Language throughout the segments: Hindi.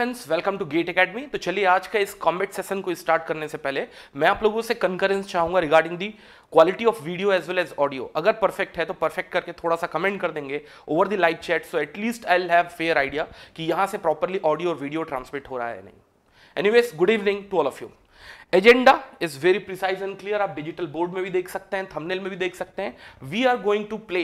Friends welcome to GATE academy तो चलिए आज का इस कॉम्बेट सेशन को स्टार्ट करने से पहले मैं आप लोगों से कंकरेंस चाहूंगा regarding the quality of video as well as audio अगर परफेक्ट है तो परफेक्ट करके थोड़ा सा कमेंट कर देंगे over the live chat so at least I have fair idea कि यहाँ से प्रॉपरली ऑडियो और वीडियो ट्रांसमिट हो रहा है नहीं anyways good evening to all of you agenda is very precise and clear आप डिजिटल बोर्ड में भी देख सकते हैं थंबनेल में भी देख सकते हैं we are going to play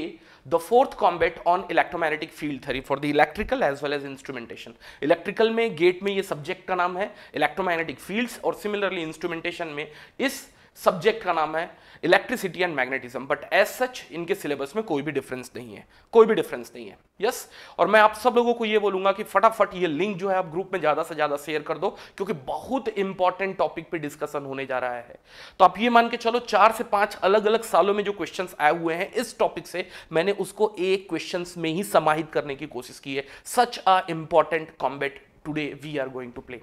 the fourth combat on electromagnetic field theory for the electrical as well as instrumentation electrical में गेट में ये सब्जेक्ट का नाम है इलेक्ट्रोमैग्नेटिक फील्ड्स और सिमिलरली इंस्ट्रूमेंटेशन में इस सब्जेक्ट का नाम है electricity and magnetism but as such इनके सिलेबस में कोई भी डिफरेंस नहीं है कोई भी डिफरेंस नहीं है यस yes? और मैं आप सब लोगों को ये बोलूंगा कि फटाफट ये लिंक जो है आप ग्रुप में ज़्यादा से ज़्यादा शेयर कर दो क्योंकि बहुत इंपॉर्टेंट टॉपिक पे डिस्कशन होने जा रहा है तो आप ये मान के चलो चार से पांच अलग अलग सालों में जो क्वेश्चन आए हुए हैं इस टॉपिक से मैंने उसको एक क्वेश्चन में ही समाहित करने की कोशिश की है such a important combat today we are going to play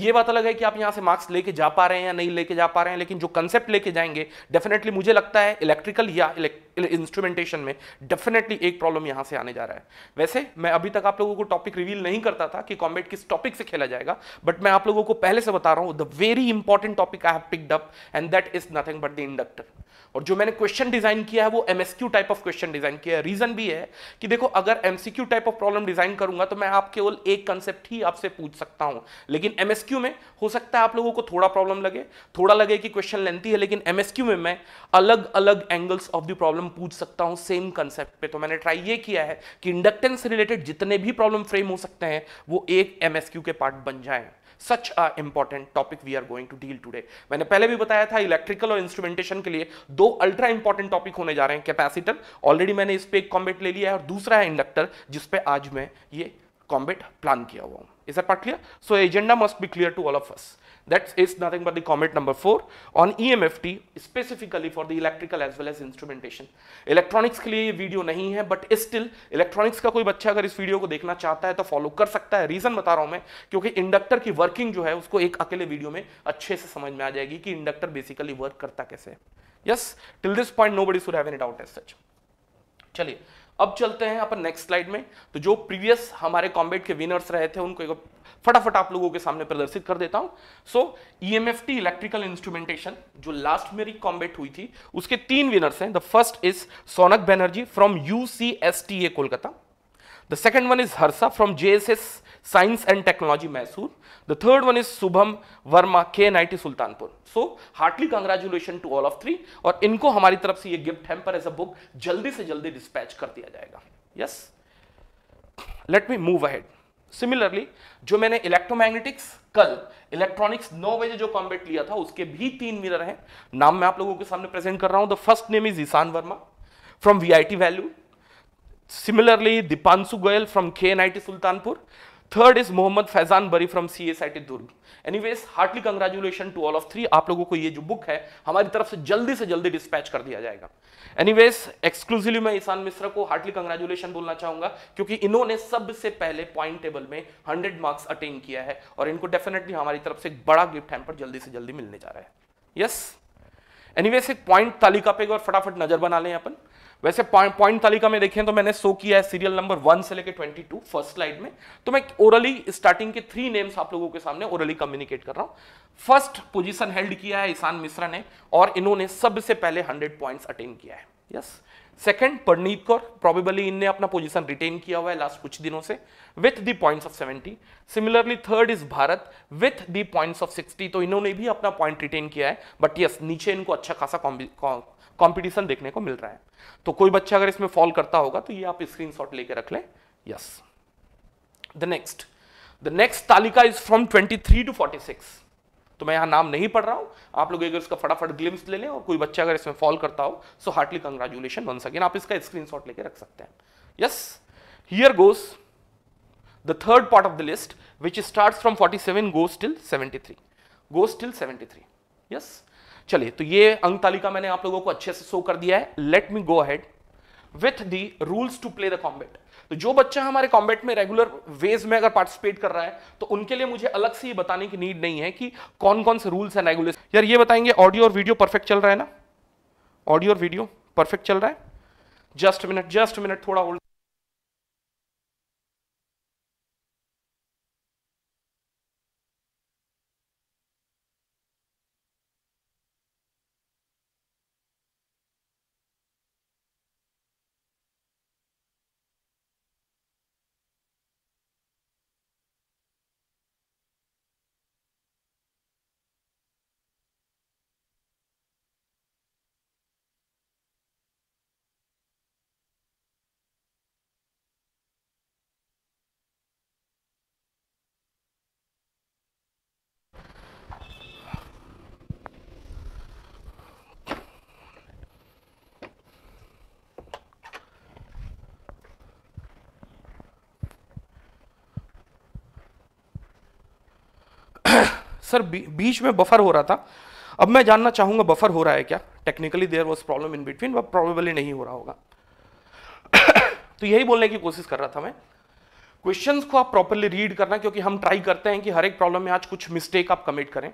ये बात अलग है कि आप यहां से मार्क्स लेके जा पा रहे हैं या नहीं लेके जा पा रहे हैं लेकिन जो कंसेप्ट लेके जाएंगे डेफिनेटली मुझे लगता है इलेक्ट्रिकल या इंस्ट्रूमेंटेशन में डेफिनेटली एक प्रॉब्लम यहां से आने जा रहा है वैसे मैं अभी तक आप लोगों को टॉपिक रिवील नहीं करता था कि कॉम्बेट किस टॉपिक से खेला जाएगा बट मैं आप लोगों को पहले से बता रहा हूं the very important topic I have picked up and that is nothing but the inductor और जो मैंने क्वेश्चन डिजाइन किया है वो MSQ type of question design किया है रीजन भी है कि देखो अगर MCQ type of problem design करूंगा तो मैं आप केवल एक कंसेप्ट ही आपसे पूछ सकता हूं लेकिन एमएसक्यू में हो सकता है आप लोगों को थोड़ा प्रॉब्लम लगे थोड़ा लगे कि क्वेश्चन लेंथी है लेकिन एमएसक्यू में मैं अलग अलग angles of the problem problem पूछ सकता हूं सेम कंसेप्ट पे तो मैंने ट्राई ये किया है कि इंडक्टेंस रिलेटेड जितने भी प्रॉब्लम फ्रेम हो सकते हैं वो एक एमएसक्यू के पार्ट बन जाए such a important topic we are going to deal today मैंने पहले भी बताया था इलेक्ट्रिकल और इंस्ट्रूमेंटेशन के लिए दो अल्ट्रा इंपॉर्टेंट टॉपिक होने जा रहे हैं कैपेसिटर ऑलरेडी मैंने इस पर एक कॉम्बेट ले लिया है और दूसरा है इंडक्टर जिसपे आज मैं ये combat plan combat plan kiya hua clear so agenda must be clear to all of us that is nothing but the combat number four on E M F T specifically for the electrical as well as instrumentation electronics के लिए ये वीडियो नहीं है बट स्टिल इलेक्ट्रॉनिक्स का कोई बच्चा अगर इस वीडियो को देखना चाहता है तो फॉलो कर सकता है रीजन बता रहा हूं मैं क्योंकि इंडक्टर की वर्किंग जो है उसको एक अकेले वीडियो में अच्छे से समझ में आ जाएगी कि इंडक्टर बेसिकली वर्क करता कैसे yes till this point nobody should have any doubt as such चलिए अब चलते हैं अपन नेक्स्ट स्लाइड में तो जो प्रीवियस हमारे कॉम्बेट के विनर्स रहे थे उनको एक फटाफट आप लोगों के सामने प्रदर्शित कर देता हूं so E M F T electrical instrumentation जो लास्ट मेरी कॉम्बेट हुई थी उसके तीन विनर्स हैं the first is Sonak Banerjee from U C S T A Kolkata the second one is Harsha from J S S science and technology Mysore the third one is Shubham Verma K N Sultanpur so heartly congratulation to all of three और इनको हमारी तरफ से ये gift hamper as a book जल्दी से जल्दी डिस्पैच कर दिया जाएगा yes let me move ahead similarly जो मैंने इलेक्ट्रोमैग्नेटिक्स कल इलेक्ट्रॉनिक्स नौ बजे जो कॉम्बेट लिया था उसके भी तीन मिरर हैं नाम मैं आप लोगों के सामने प्रेजेंट कर रहा हूं the first name is Ishan Verma from V I T Vellore similarly Deepanshu Goyal from K N I T Sultanpur third is Mohammad Faizan Bari from C S I T Durg anyways heartly congratulation to all of three आप लोगों को ये जो बुक है हमारी तरफ से जल्दी से जल्दी डिस्पैच कर दिया जाएगा एनी वेज एक्सक्लूसिवली मैं ईशान मिश्रा को हार्टली कंग्रेचुलेशन बोलना चाहूंगा क्योंकि इन्होंने सबसे पहले पॉइंट टेबल में हंड्रेड मार्क्स अटेन किया है और इनको डेफिनेटली हमारी तरफ से एक बड़ा गिफ्ट हैम्पर जल्दी से जल्दी मिलने जा रहा है यस एनी वेज एक पॉइंट तालिका पे और फटाफट नजर बना लें अपन वैसे पॉइंट तालिका में देखें तो मैंने शो किया है सीरियल नंबर वन से लेकर ट्वेंटी टू फर्स्ट स्लाइड में तो मैं ओरली स्टार्टिंग के थ्री नेम्स आप लोगों के सामने ओरली कम्युनिकेट कर रहा हूं फर्स्ट पोजीशन हेल्ड किया है ईशान मिश्रा ने और इन्होंने सबसे पहले हंड्रेड पॉइंट्स अटेन किया है yes second Parneet Kaur probably इनने अपना पोजीशन रिटेन किया हुआ है लास्ट कुछ दिनों से with the points of 70 similarly third is Bharat with the points of 60 तो इन्होंने भी अपना पॉइंट रिटेन किया है बट यस नीचे इनको अच्छा खासा कॉम्पिटिशन देखने को मिल रहा है तो कोई बच्चा अगर इसमें फॉल करता होगा तो ये आप स्क्रीन शॉट लेके रख लें yes the next the next तालिका इज फ्रॉम 23 टू 46 तो मैं यहां नाम नहीं पढ़ रहा हूं आप लोग अगर इसका फटाफट ग्लिम्स ले लें और कोई बच्चा अगर इसमें फॉल करता हो सो हार्टली कंग्रेचुलेशन वन सकें आप इसका स्क्रीन शॉट लेकर रख सकते हैं yes here goes the third part of the list which start from forty seven goes till seventy three goes till seventy three yes चलिए तो ये अंक तालिका मैंने आप लोगों को अच्छे से शो कर दिया है let me go ahead with the rules to play the combat तो जो बच्चा हमारे कॉम्बेट में रेगुलर वेज में अगर पार्टिसिपेट कर रहा है तो उनके लिए मुझे अलग से ये बताने की नीड नहीं है कि कौन कौन से रूल्स एंड रेगुलेशन यार ये बताएंगे ऑडियो और वीडियो परफेक्ट चल रहा है ना ऑडियो और वीडियो परफेक्ट चल रहा है जस्ट मिनट जस्ट मिनट थोड़ा होल्ड सर बीच में बफर हो रहा था अब मैं जानना चाहूंगा बफर हो रहा है क्या technically there was problem in between but probably नहीं हो रहा होगा तो यही बोलने की कोशिश कर रहा था मैं क्वेश्चन को आप प्रॉपरली रीड करना क्योंकि हम ट्राई करते हैं कि हर एक प्रॉब्लम में आज कुछ मिस्टेक आप कमिट करें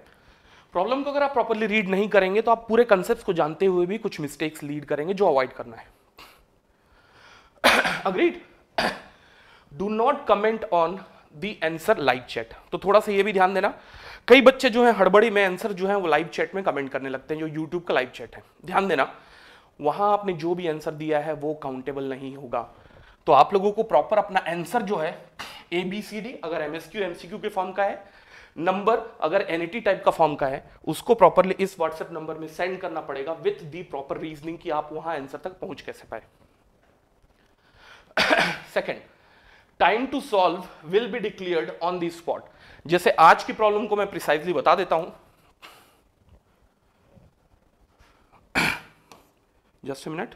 प्रॉब्लम को अगर आप प्रॉपरली रीड नहीं करेंगे तो आप पूरे कंसेप्ट को जानते हुए भी कुछ मिस्टेक्स लीड करेंगे जो अवॉइड करना है agreed do not comment on the answer live chat तो थोड़ा सा ये भी ध्यान देना कई बच्चे जो है हड़बड़ी में आंसर जो है वो लाइव चैट में कमेंट करने लगते हैं जो यूट्यूब का लाइव चैट है ध्यान देना वहां आपने जो भी आंसर दिया है वो काउंटेबल नहीं होगा तो आप लोगों को प्रॉपर अपना आंसर जो है ए बी सी डी अगर M S Q M C Q के फॉर्म का है नंबर अगर एन टाइप का फॉर्म का है उसको प्रॉपरली इस व्हाट्सएप नंबर में सेंड करना पड़ेगा विथ दी प्रॉपर रीजनिंग की आप वहां आंसर तक पहुंच कैसे पाए second time to solve will be declared on the spot जैसे आज की प्रॉब्लम को मैं प्रिसाइजली बता देता हूं जस्ट मिनट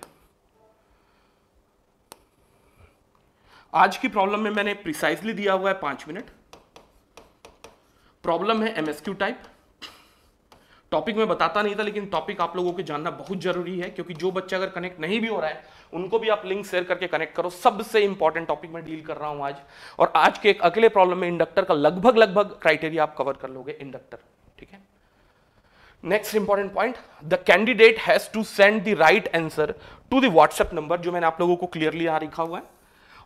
आज की प्रॉब्लम में मैंने प्रिसाइजली दिया हुआ है पांच मिनट प्रॉब्लम है एमएसक्यू टाइप टॉपिक में बताता नहीं था लेकिन टॉपिक आप लोगों को जानना बहुत जरूरी है क्योंकि जो बच्चे अगर कनेक्ट नहीं भी हो रहा है उनको भी आप लिंक शेयर करके कनेक्ट करो सबसे इंपॉर्टेंट टॉपिक में डील कर रहा हूं आज और आज के एक अगले प्रॉब्लम में इंडक्टर का लगभग लगभग क्राइटेरिया आप कवर कर लोगे इंडक्टर ठीक है next important point the candidate has to send the right answer to the WhatsApp number जो मैंने आप लोगों को क्लियरली यहां लिखा हुआ है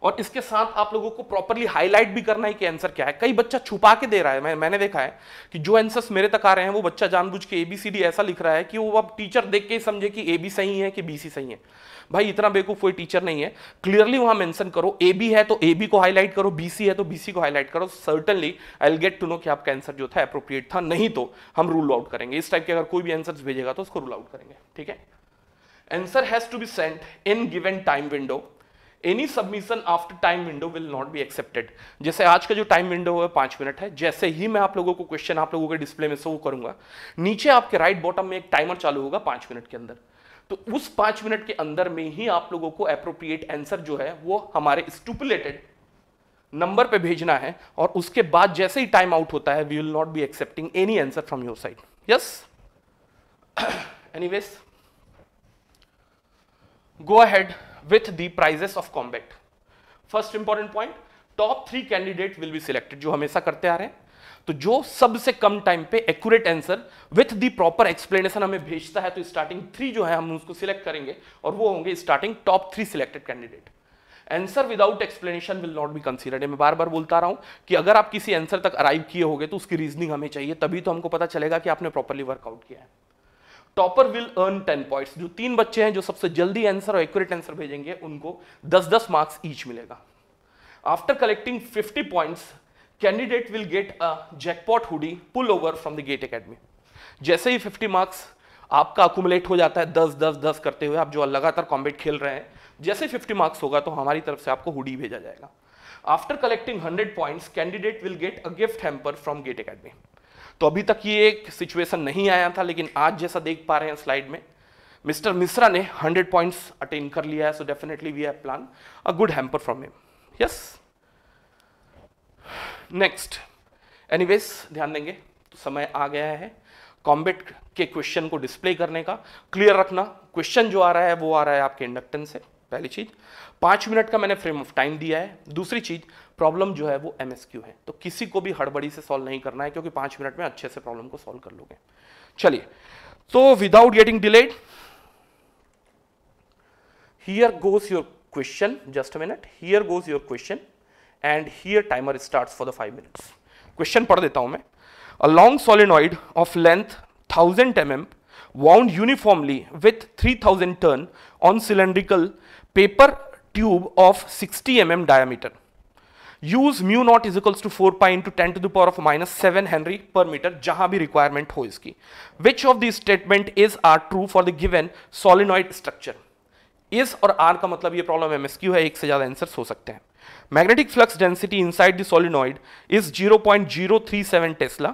और इसके साथ आप लोगों को प्रॉपरली हाईलाइट भी करना है कि आंसर क्या है कई बच्चा छुपा के दे रहा है मैं, मैंने देखा है कि जो आंसर्स मेरे तक आ रहे हैं वो बच्चा जानबूझ के एबीसीडी ऐसा लिख रहा है कि वो अब टीचर देख के समझे कि ए बी सही है कि बी सी सही है भाई इतना बेवकूफ कोई टीचर नहीं है क्लियरली वहां मेंशन करो ए बी है तो ए बी को हाईलाइट करो बी सी है तो बी सी को हाईलाइट करो certainly I will get to know कि आपका आंसर जो था अप्रोप्रिएट था नहीं तो हम रूल आउट करेंगे इस टाइप के अगर कोई भी आंसर भेजेगा तो उसको रूल आउट करेंगे ठीक है answer has to be sent in given time window any submission after time window will not be accepted जैसे आज का जो टाइम विंडो है पांच मिनट है जैसे ही मैं आप लोगों को क्वेश्चन आप लोगों के डिस्प्ले में शो करूंगा नीचे आपके राइट बॉटम में एक टाइमर चालू होगा पांच मिनट के अंदर तो उस पांच मिनट के अंदर में ही आप लोगों को अप्रोप्रिएट आंसर जो है वो हमारे स्टूपुलेटेड नंबर पे भेजना है और उसके बाद जैसे ही टाइम आउट होता है we will not be accepting any answer from your side yes anyways go ahead with the prizes of combat first important point top three candidate will be selected जो हमेशा करते आ रहे हैं तो जो सबसे कम टाइम पे accurate answer with the proper explanation हमें भेजता है तो स्टार्टिंग थ्री जो है हम उसको सिलेक्ट करेंगे और वो होंगे starting top three selected candidate answer without explanation will not be considered मैं बार बार बोलता रहा हूं कि अगर आप किसी आंसर तक अराइव किए होगे तो उसकी रीजनिंग हमें चाहिए तभी तो हमको पता चलेगा कि आपने प्रॉपरली वर्कआउट किया है topper will earn ten points जो तीन बच्चे हैं जो सबसे जल्दी आंसर और एक्यूरेट आंसर भेजेंगे उनको दस दस मार्क्स ईच मिलेगा after collecting fifty points candidate will get a jackpot hoodie pullover from the GATE academy जैसे ही फिफ्टी मार्क्स आपका अकुमुलेट हो जाता है दस दस दस करते हुए आप जो लगातार कॉम्बेट खेल रहे हैं जैसे फिफ्टी मार्क्स होगा तो हमारी तरफ से आपको हुडी भेजा जाएगा after collecting hundred points candidate will get a gift hamper from GATE academy तो अभी तक ये एक सिचुएशन नहीं आया था लेकिन आज जैसा देख पा रहे हैं स्लाइड में मिस्टर मिश्रा ने 100 पॉइंट्स अटेन कर लिया है so definitely we have plan a good hamper from him yes next anyways ध्यान देंगे तो समय आ गया है कॉम्बेट के क्वेश्चन को डिस्प्ले करने का क्लियर रखना क्वेश्चन जो आ रहा है वो आ रहा है आपके इंडक्टेंस से पहली चीज पांच मिनट का मैंने फ्रेम ऑफ टाइम दिया है दूसरी चीज प्रॉब्लम जो है वो एमएसक्यू है तो किसी को भी हड़बड़ी से सोल्व नहीं करना है क्योंकि पांच मिनट में अच्छे से प्रॉब्लम को सोल्व कर लोगे चलिए तो without getting delayed here goes your question just minute here goes your question and here timer start for the five minute क्वेश्चन पढ़ देता हूं मैं a long solenoid of length thousand m m wound uniformly with 3000 turn on cylindrical paper tube of 60 mm diameter. Use mu naught is equals to four pi into ten to the power of minus seven henry per metre जहां भी रिक्वायरमेंट हो इसकी which of the statement is are true for the given solenoid structure is और आर का मतलब ये प्रॉब्लम एमएसक्यू है एक से ज्यादा आंसर्स हो सकते हैं magnetic flux density inside the solenoid is 0.037 tesla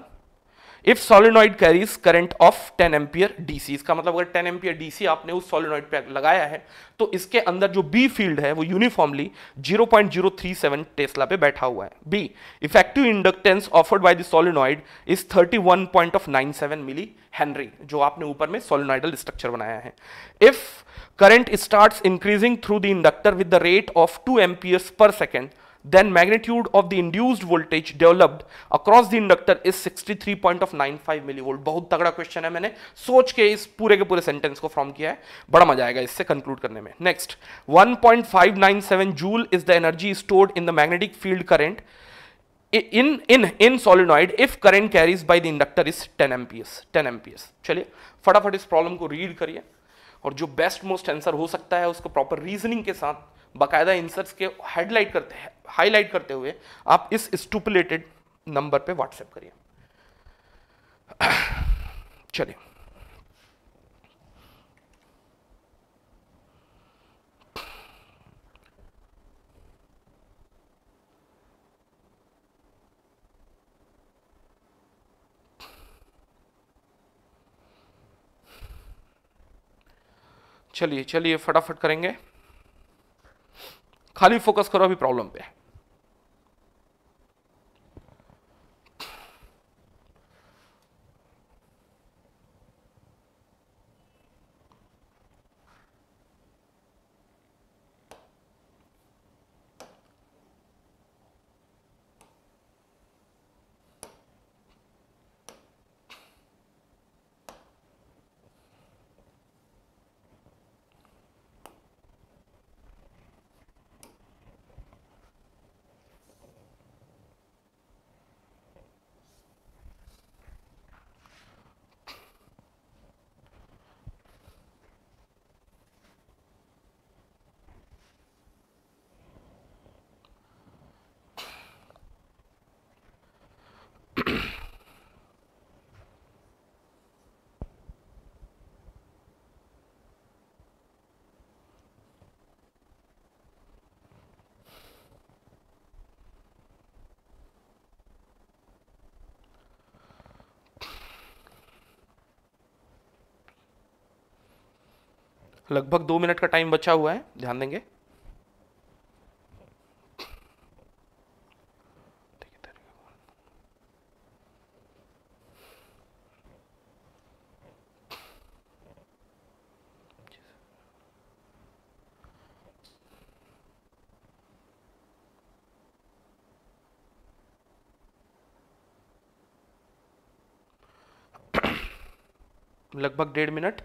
if solenoid carries current of 10 ampere DC इसका मतलब अगर 10 एम्पियर डीसी आपने उस सोलिनॉइड पे लगाया है तो इसके अंदर जो बी फील्ड है वो यूनिफॉर्मली 0.037 टेस्ला पे बैठा हुआ है B effective inductance offered by the solenoid is 31.97 millihenry जो आपने ऊपर में सोलिनॉइडल स्ट्रक्चर बनाया है if current start increasing through the inductor with the rate of two amperes per second then magnitude of the induced voltage developed across the inductor is 63.95 millivolt बहुत तगड़ा क्वेश्चन है मैंने सोच के इस पूरे के पूरे सेंटेंस को फॉर्म किया है बड़ा मजा आएगा इससे कंक्लूड करने में next 1.597 joule is the energy stored in the magnetic field current in in in solenoid if current carries by the inductor is 10 amps 10 amps चलिए फटाफट इस प्रॉब्लम को रीड करिए और जो बेस्ट मोस्ट आंसर हो सकता है उसको प्रॉपर रीजनिंग के साथ बाकायदा इंसर्ट्स के हेडलाइट करते हैं हाईलाइट करते हुए आप इस स्टूपुलेटेड नंबर पे व्हाट्सएप करिए चलिए चलिए चलिए फटाफट करेंगे खाली फोकस करो अभी प्रॉब्लम पे है लगभग दो मिनट का टाइम बचा हुआ है ध्यान देंगे लगभग डेढ़ मिनट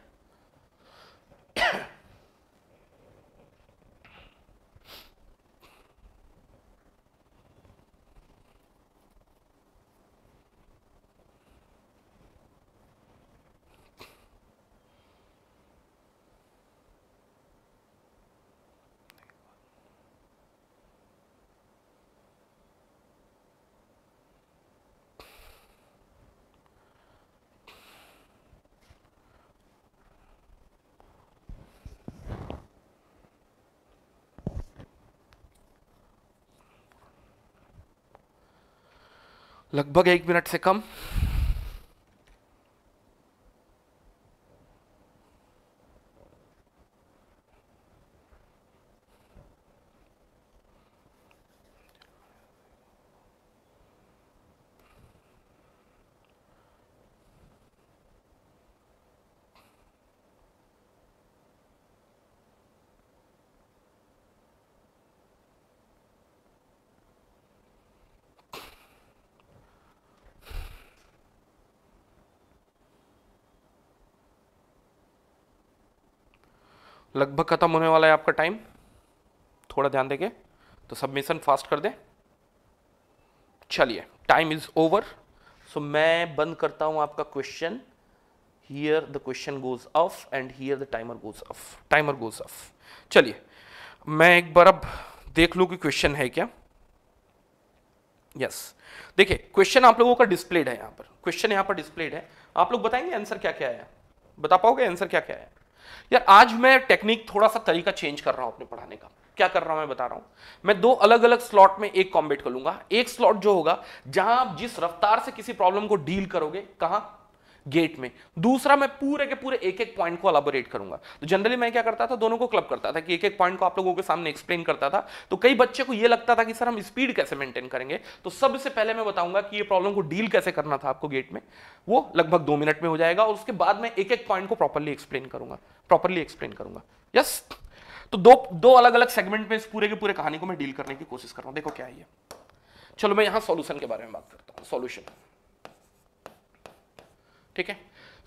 लगभग एक मिनट से कम लगभग ख़त्म होने वाला है आपका टाइम थोड़ा ध्यान देंगे तो सबमिशन फास्ट कर दें चलिए टाइम इज ओवर सो मैं बंद करता हूं आपका question here the question goes off and here the timer goes off timer goes off चलिए मैं एक बार अब देख लू कि क्वेश्चन है क्या यस yes. देखिए क्वेश्चन आप लोगों का डिस्प्लेड है यहाँ पर क्वेश्चन यहाँ पर डिस्प्लेड है आप लोग बताएंगे आंसर क्या क्या है बता पाओगे आंसर क्या क्या है यार आज मैं टेक्निक थोड़ा सा तरीका चेंज कर रहा हूं अपने पढ़ाने का क्या कर रहा हूं मैं बता रहा हूं मैं दो अलग अलग स्लॉट में एक कॉम्बेट कर लूंगा एक स्लॉट जो होगा जहां आप जिस रफ्तार से किसी प्रॉब्लम को डील करोगे कहां गेट में दूसरा मैं पूरे के पूरे एक एक पॉइंट को अलाबोरेट करूंगा तो जनरली मैं क्या करता था दोनों को क्लब करता था कि एक एक पॉइंट को आप लोगों के सामने एक्सप्लेन करता था तो कई बच्चे को यह लगता था कि सर हम स्पीड कैसे मेंटेन करेंगे तो सबसे पहले मैं बताऊंगा कि ये प्रॉब्लम को डील कैसे करना था आपको गेट में वो लगभग दो मिनट में हो जाएगा और उसके बाद मैं एक एक पॉइंट को प्रॉपरली एक्सप्लेन करूंगा प्रॉपरली एक्सप्लेन करूंगा यस तो दो दो अलग अलग सेगमेंट में इस पूरे के पूरे कहानी को मैं डील करने की कोशिश कर रहा हूं देखो क्या है चलो मैं यहां सॉल्यूशन के बारे में बात करता हूं सॉल्यूशन ठीक है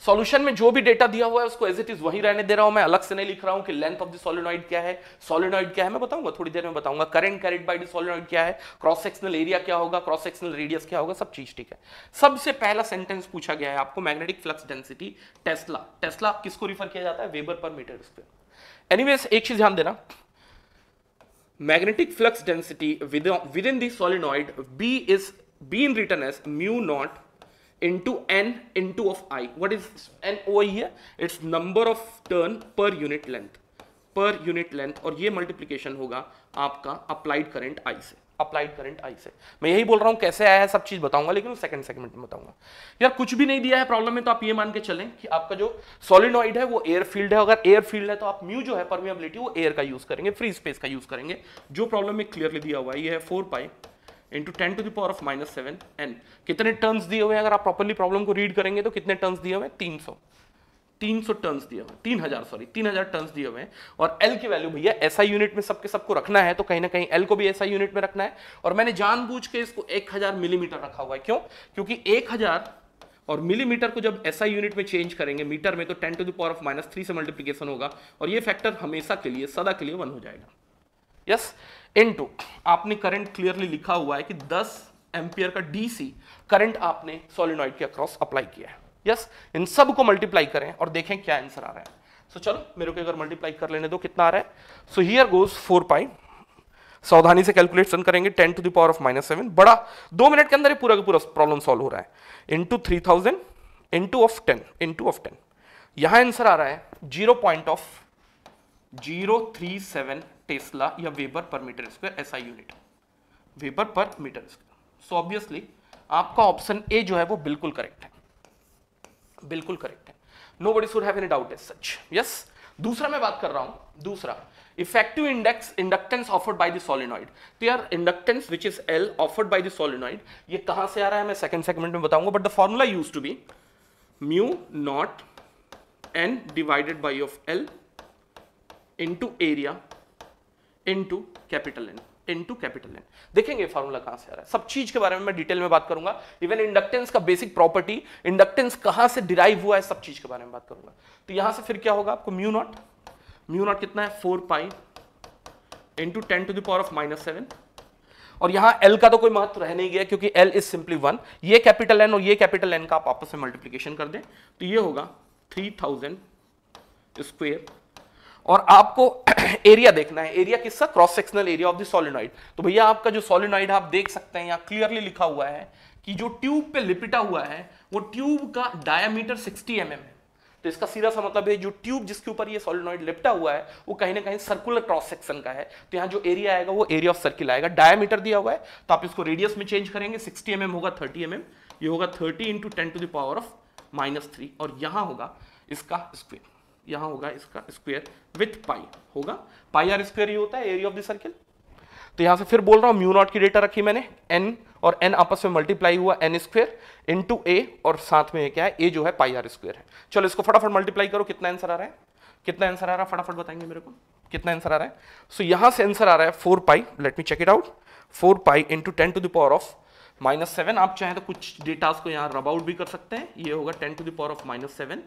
सॉल्यूशन में जो भी डेटा दिया हुआ है उसको एज इट इज वही रहने दे रहा हूं मैं अलग से नहीं लिख रहा हूं कि लेंथ ऑफ द सोलिनॉइड क्या है सोलिनॉइड क्या है मैं बताऊंगा थोड़ी देर में बताऊंगा current carried by the solenoid क्या है क्रॉस सेक्शनल एरिया क्या होगा क्रॉस सेक्शनल रेडियस क्या होगा सब चीज ठीक है सबसे पहला सेंटेंस पूछा गया है आपको magnetic flux density tesla tesla किसको रिफर किया जाता है weber per meter square any एक चीज ध्यान देना magnetic flux density within the solenoid B is B in return as mu naught into n into of i. What is n over here? It's number of turn per unit length per unit length और ये मल्टीप्लीकेशन होगा आपका अप्लाइड करंट आई से अप्लाइड करंट आई से मैं यही बोल रहा हूँ कैसे आया है सब चीज़ बताऊंगा लेकिन सेकंड सेगमेंट में बताऊंगा यार कुछ भी नहीं दिया है प्रॉब्लम में तो आप ये मान के चलें कि आपका जो सॉलिनॉइड है वो एयर फील्ड है अगर एयर फील्ड है तो आप म्यू जो है परमिएबिलिटी वो एयर का यूज़ करेंगे फ्री स्पेस का यूज़ करेंगे जो प्रॉब्लम में क्लियरली दिया हुआ है ये है four pi into ten to the power of minus seven N कितने टर्न्स दिए हुए हैं अगर आप प्रॉपरली प्रॉब्लम को रीड करेंगे तो कितने टर्न्स दिए हुए हैं तीन सौ तीन सौ टर्न्स दिए हुए तीन हजार सॉरी तीन हजार टर्न्स दिए हुए हैं और एल की वैल्यू भैया एसआई यूनिट में सबके सबको रखना है तो कहीं ना कहीं एल को भी एसआई यूनिट में रखना है और मैंने जानबूझ के इसको एक हजार मिलीमीटर रखा हुआ है क्यों क्योंकि एक हजार और मिलीमीटर को जब एसआई यूनिट में चेंज करेंगे मीटर में तो ten to the power of minus three से मल्टीप्लीकेशन होगा और ये फैक्टर हमेशा के लिए सदा के लिए वन हो जाएगा यस yes? इनटू आपने करंट क्लियरली लिखा हुआ है कि 10 एम्पियर का डीसी करंट आपने सोलिनॉइड के अक्रॉस अप्लाई किया है यस yes, इन सब को मल्टीप्लाई करें और देखें क्या आंसर आ रहा है सो so, चलो मेरे को अगर मल्टीप्लाई कर लेने दो कितना आ रहा है so here goes four pi सावधानी से कैलकुलेशन करेंगे ten to the power of minus seven बड़ा दो मिनट के अंदर ही पूरा का पूरा प्रॉब्लम सॉल्व हो रहा है into three thousand into of ten into of ten यहां आंसर आ रहा है zero point of zero three seven tesla या वेबर पर मीटर स्क्वायर ऐसा unit weber per meter square so obviously आपका ऑप्शन ए जो है वो बिल्कुल करेक्ट है बिल्कुल करेक्ट है nobody should have any doubt as such yes दूसरा मैं बात कर रहा हूं दूसरा effective index inductance offered by the solenoid तो यार inductance which is L offered by the solenoid ये कहां से आ रहा है मैं सेकंड सेगमेंट में बताऊंगा but the formula use to be mu naught N divided by of L into area into capital N into capital N देखेंगे फॉर्मूला कहां से आ रहा है सब चीज के बारे में मैं डिटेल में बात करूंगा इवन इंडक्टेंस का बेसिक प्रॉपर्टी इंडक्टेंस कहां से डिराइव हुआ है सब चीज के बारे में बात करूंगा तो यहां से फिर क्या होगा आपको म्यू नॉट म्यू नॉट कितना है four pi into ten to the power of minus seven और यहां L का तो कोई महत्व रह नहीं गया क्योंकि L इज सिंपली वन ये कैपिटल N और ये कैपिटल N का आप आपस में मल्टीप्लीकेशन कर दें तो ये होगा थ्री थाउजेंड स्क्वेयर और आपको एरिया देखना है एरिया किसका cross sectional area of the solenoid तो भैया आपका जो सॉलिनॉइड आप देख सकते हैं यहाँ क्लियरली लिखा हुआ है कि जो ट्यूब पे लिपटा हुआ है वो ट्यूब का डायामीटर 60 एम mm है तो इसका सीधा सा मतलब है जो ट्यूब जिसके ऊपर ये सॉलिनॉइड लिपटा हुआ है वो कहीं ना कहीं सर्कुलर क्रॉस सेक्शन का है तो यहाँ जो एरिया आएगा वो एरिया ऑफ सर्किल आएगा डायामीटर दिया हुआ है तो आप इसको रेडियस में चेंज करेंगे सिक्सटी एम mm होगा थर्टी एम mm, ये होगा thirty into ten to the power of minus three और यहाँ होगा इसका स्क्वेयर यहां होगा इसका स्क्वेयर विथ पाई होगा पाई आर स्क्वेयर ही होता है एरिया ऑफ द सर्किल तो यहां से फिर बोल रहा हूं म्यू नॉट की डेटा रखी मैंने एन और एन आपस में मल्टीप्लाई हुआ एन स्क्वेयर टू ए और साथ में क्या है ए जो है पाई आर स्क्वेयर है चलो इसको फटाफट मल्टीप्लाई करो कितना आंसर आ रहा है कितना आंसर आ रहा है फटाफट बताएंगे मेरे को कितना आंसर आ रहा है सो so, यहां से आंसर आ रहा है four pi let me check it out four pi into ten to the power of minus seven आप चाहें तो कुछ डेटाज को यहाँ रब आउट भी कर सकते हैं ये होगा ten to the power of minus seven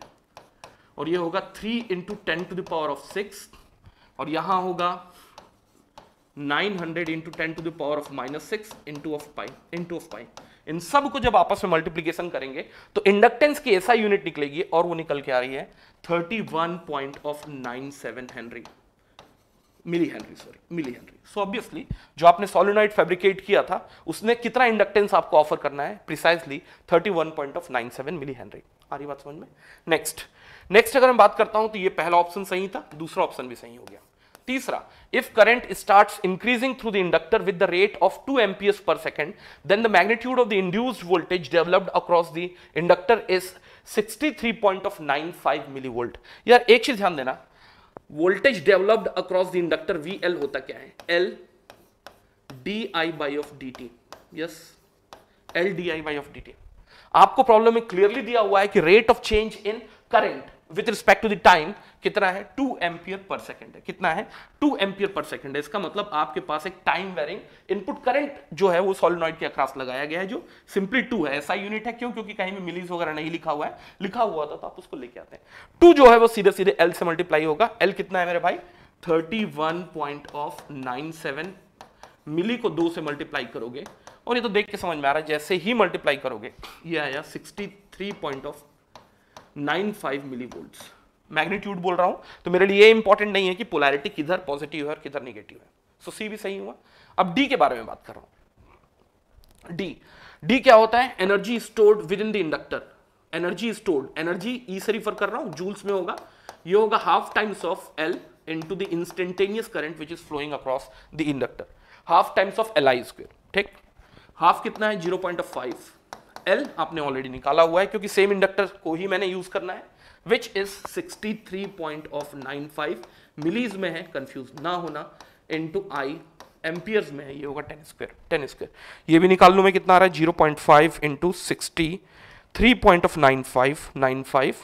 और ये होगा three into ten to the power of six और यहां होगा nine hundred into ten to the power of minus six into of pi into of pi इन सब को जब आपस में मल्टीप्लीकेशन करेंगे तो इंडक्टेंस की ऐसा यूनिट निकलेगी और वो निकल के आ रही है thirty one point of nine seven henry millihenry sorry millihenry so obviously जो आपने सोलोनाइट फैब्रिकेट किया था उसने कितना इंडक्टेंस आपको ऑफर करना है precisely thirty one point of nine seven millihenry आ रही बात समझ में नेक्स्ट नेक्स्ट अगर मैं बात करता हूं तो ये पहला ऑप्शन सही था दूसरा ऑप्शन भी सही हो गया तीसरा if current start increasing through the inductor with the rate of two amps per second then the magnitude of the induced voltage developed across the inductor is 63.95 millivolt यार एक चीज ध्यान देना voltage developed across the inductor V L होता क्या है L D I by of D T yes L D I by of D T आपको प्रॉब्लम में क्लियरली दिया हुआ है कि rate of change in current with respect to the time कितना है टू एम्पियर पर सेकेंड है कितना है टू एम्पियर पर सेकेंड है इसका मतलब आपके पास एक टाइम वेरिंग इनपुट करंट जो है वो सोलिनॉइड के अक्रॉस लगाया गया है जो सिंपली टू है ऐसा यूनिट है क्यों क्योंकि कहीं में मिलीज वगैरह नहीं लिखा हुआ है लिखा हुआ था तो आप उसको लेके आते हैं टू जो है वो सीधे सीधे एल से मल्टीप्लाई होगा एल कितना है मेरे भाई thirty one point of nine seven milli को दो से मल्टीप्लाई करोगे और ये तो देख के समझ में आ रहा है जैसे ही मल्टीप्लाई करोगे ये आया sixty three point of nine five milli millivolt magnitude बोल रहा हूँ तो मेरे लिए ये इंपॉर्टेंट नहीं है कि पोलैरिटी किधर पॉजिटिव है और किधर निगेटिव है सो so, सी भी सही हुआ अब डी के बारे में बात कर रहा हूँ डी डी क्या होता है energy stored within the inductor energy stored energy E से रिफर कर रहा हूँ जूल्स में होगा ये होगा half times of L into the instantaneous current which is flowing across the inductor half times of L I square ठीक हाफ कितना है zero point of five L आपने ऑलरेडी निकाला हुआ है क्योंकि सेम इंडक्टर को ही मैंने यूज करना है विच इज 63.95 मिलीज में है कंफ्यूज ना होना इन टू आई एम्पियर्स में है ये होगा टेन स्क्वेयर टेन स्क्वेयर ये भी निकाल लू मैं कितना आ रहा है zero point five into sixty three point of nine five nine five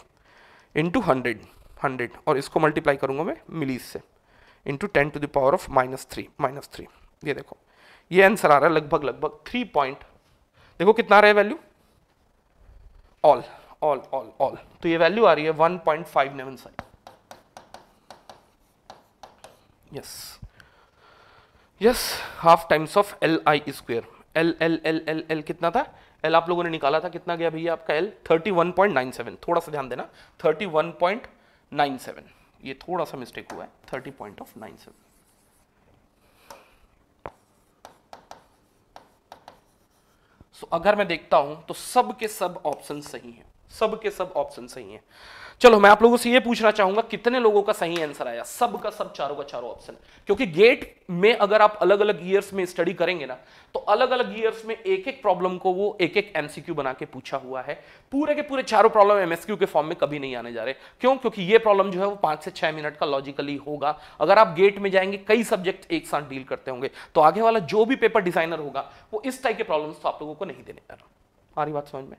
into hundred hundred और इसको मल्टीप्लाई करूंगा मैं मिलीज से into ten to the power of minus three minus three ये देखो ये आंसर आ रहा है लगभग लगभग थ्री पॉइंट देखो कितना आ रहा है value all all all all तो ये वैल्यू आ रही है वन पॉइंट फाइव नेवन साइड yes yes half times of L I square L L L L L कितना था एल आप लोगों ने निकाला था कितना गया भैया आपका L thirty one point nine seven थोड़ा सा ध्यान देना thirty one point nine seven ये थोड़ा सा मिस्टेक हुआ है thirty point of nine seven so अगर मैं देखता हूं तो सब के सब ऑप्शन सही हैं सब के सब ऑप्शन सही हैं चलो मैं आप लोगों से ये पूछना चाहूंगा कितने लोगों का सही आंसर आया सब का सब चारों का चारों ऑप्शन क्योंकि गेट में अगर आप अलग अलग ईयर्स में स्टडी करेंगे ना तो अलग अलग ईयर्स में एक एक प्रॉब्लम को वो एक एक एमसीक्यू बना के पूछा हुआ है पूरे के पूरे चारों प्रॉब्लम एमएसक्यू के फॉर्म में कभी नहीं आने जा रहे क्यों क्योंकि ये प्रॉब्लम जो है वो पांच से छह मिनट का लॉजिकली होगा अगर आप गेट में जाएंगे कई सब्जेक्ट एक साथ डील करते होंगे तो आगे वाला जो भी पेपर डिजाइनर होगा वो इस टाइप के प्रॉब्लम तो आप लोगों को नहीं देने जा रहा हमारी बात समझ में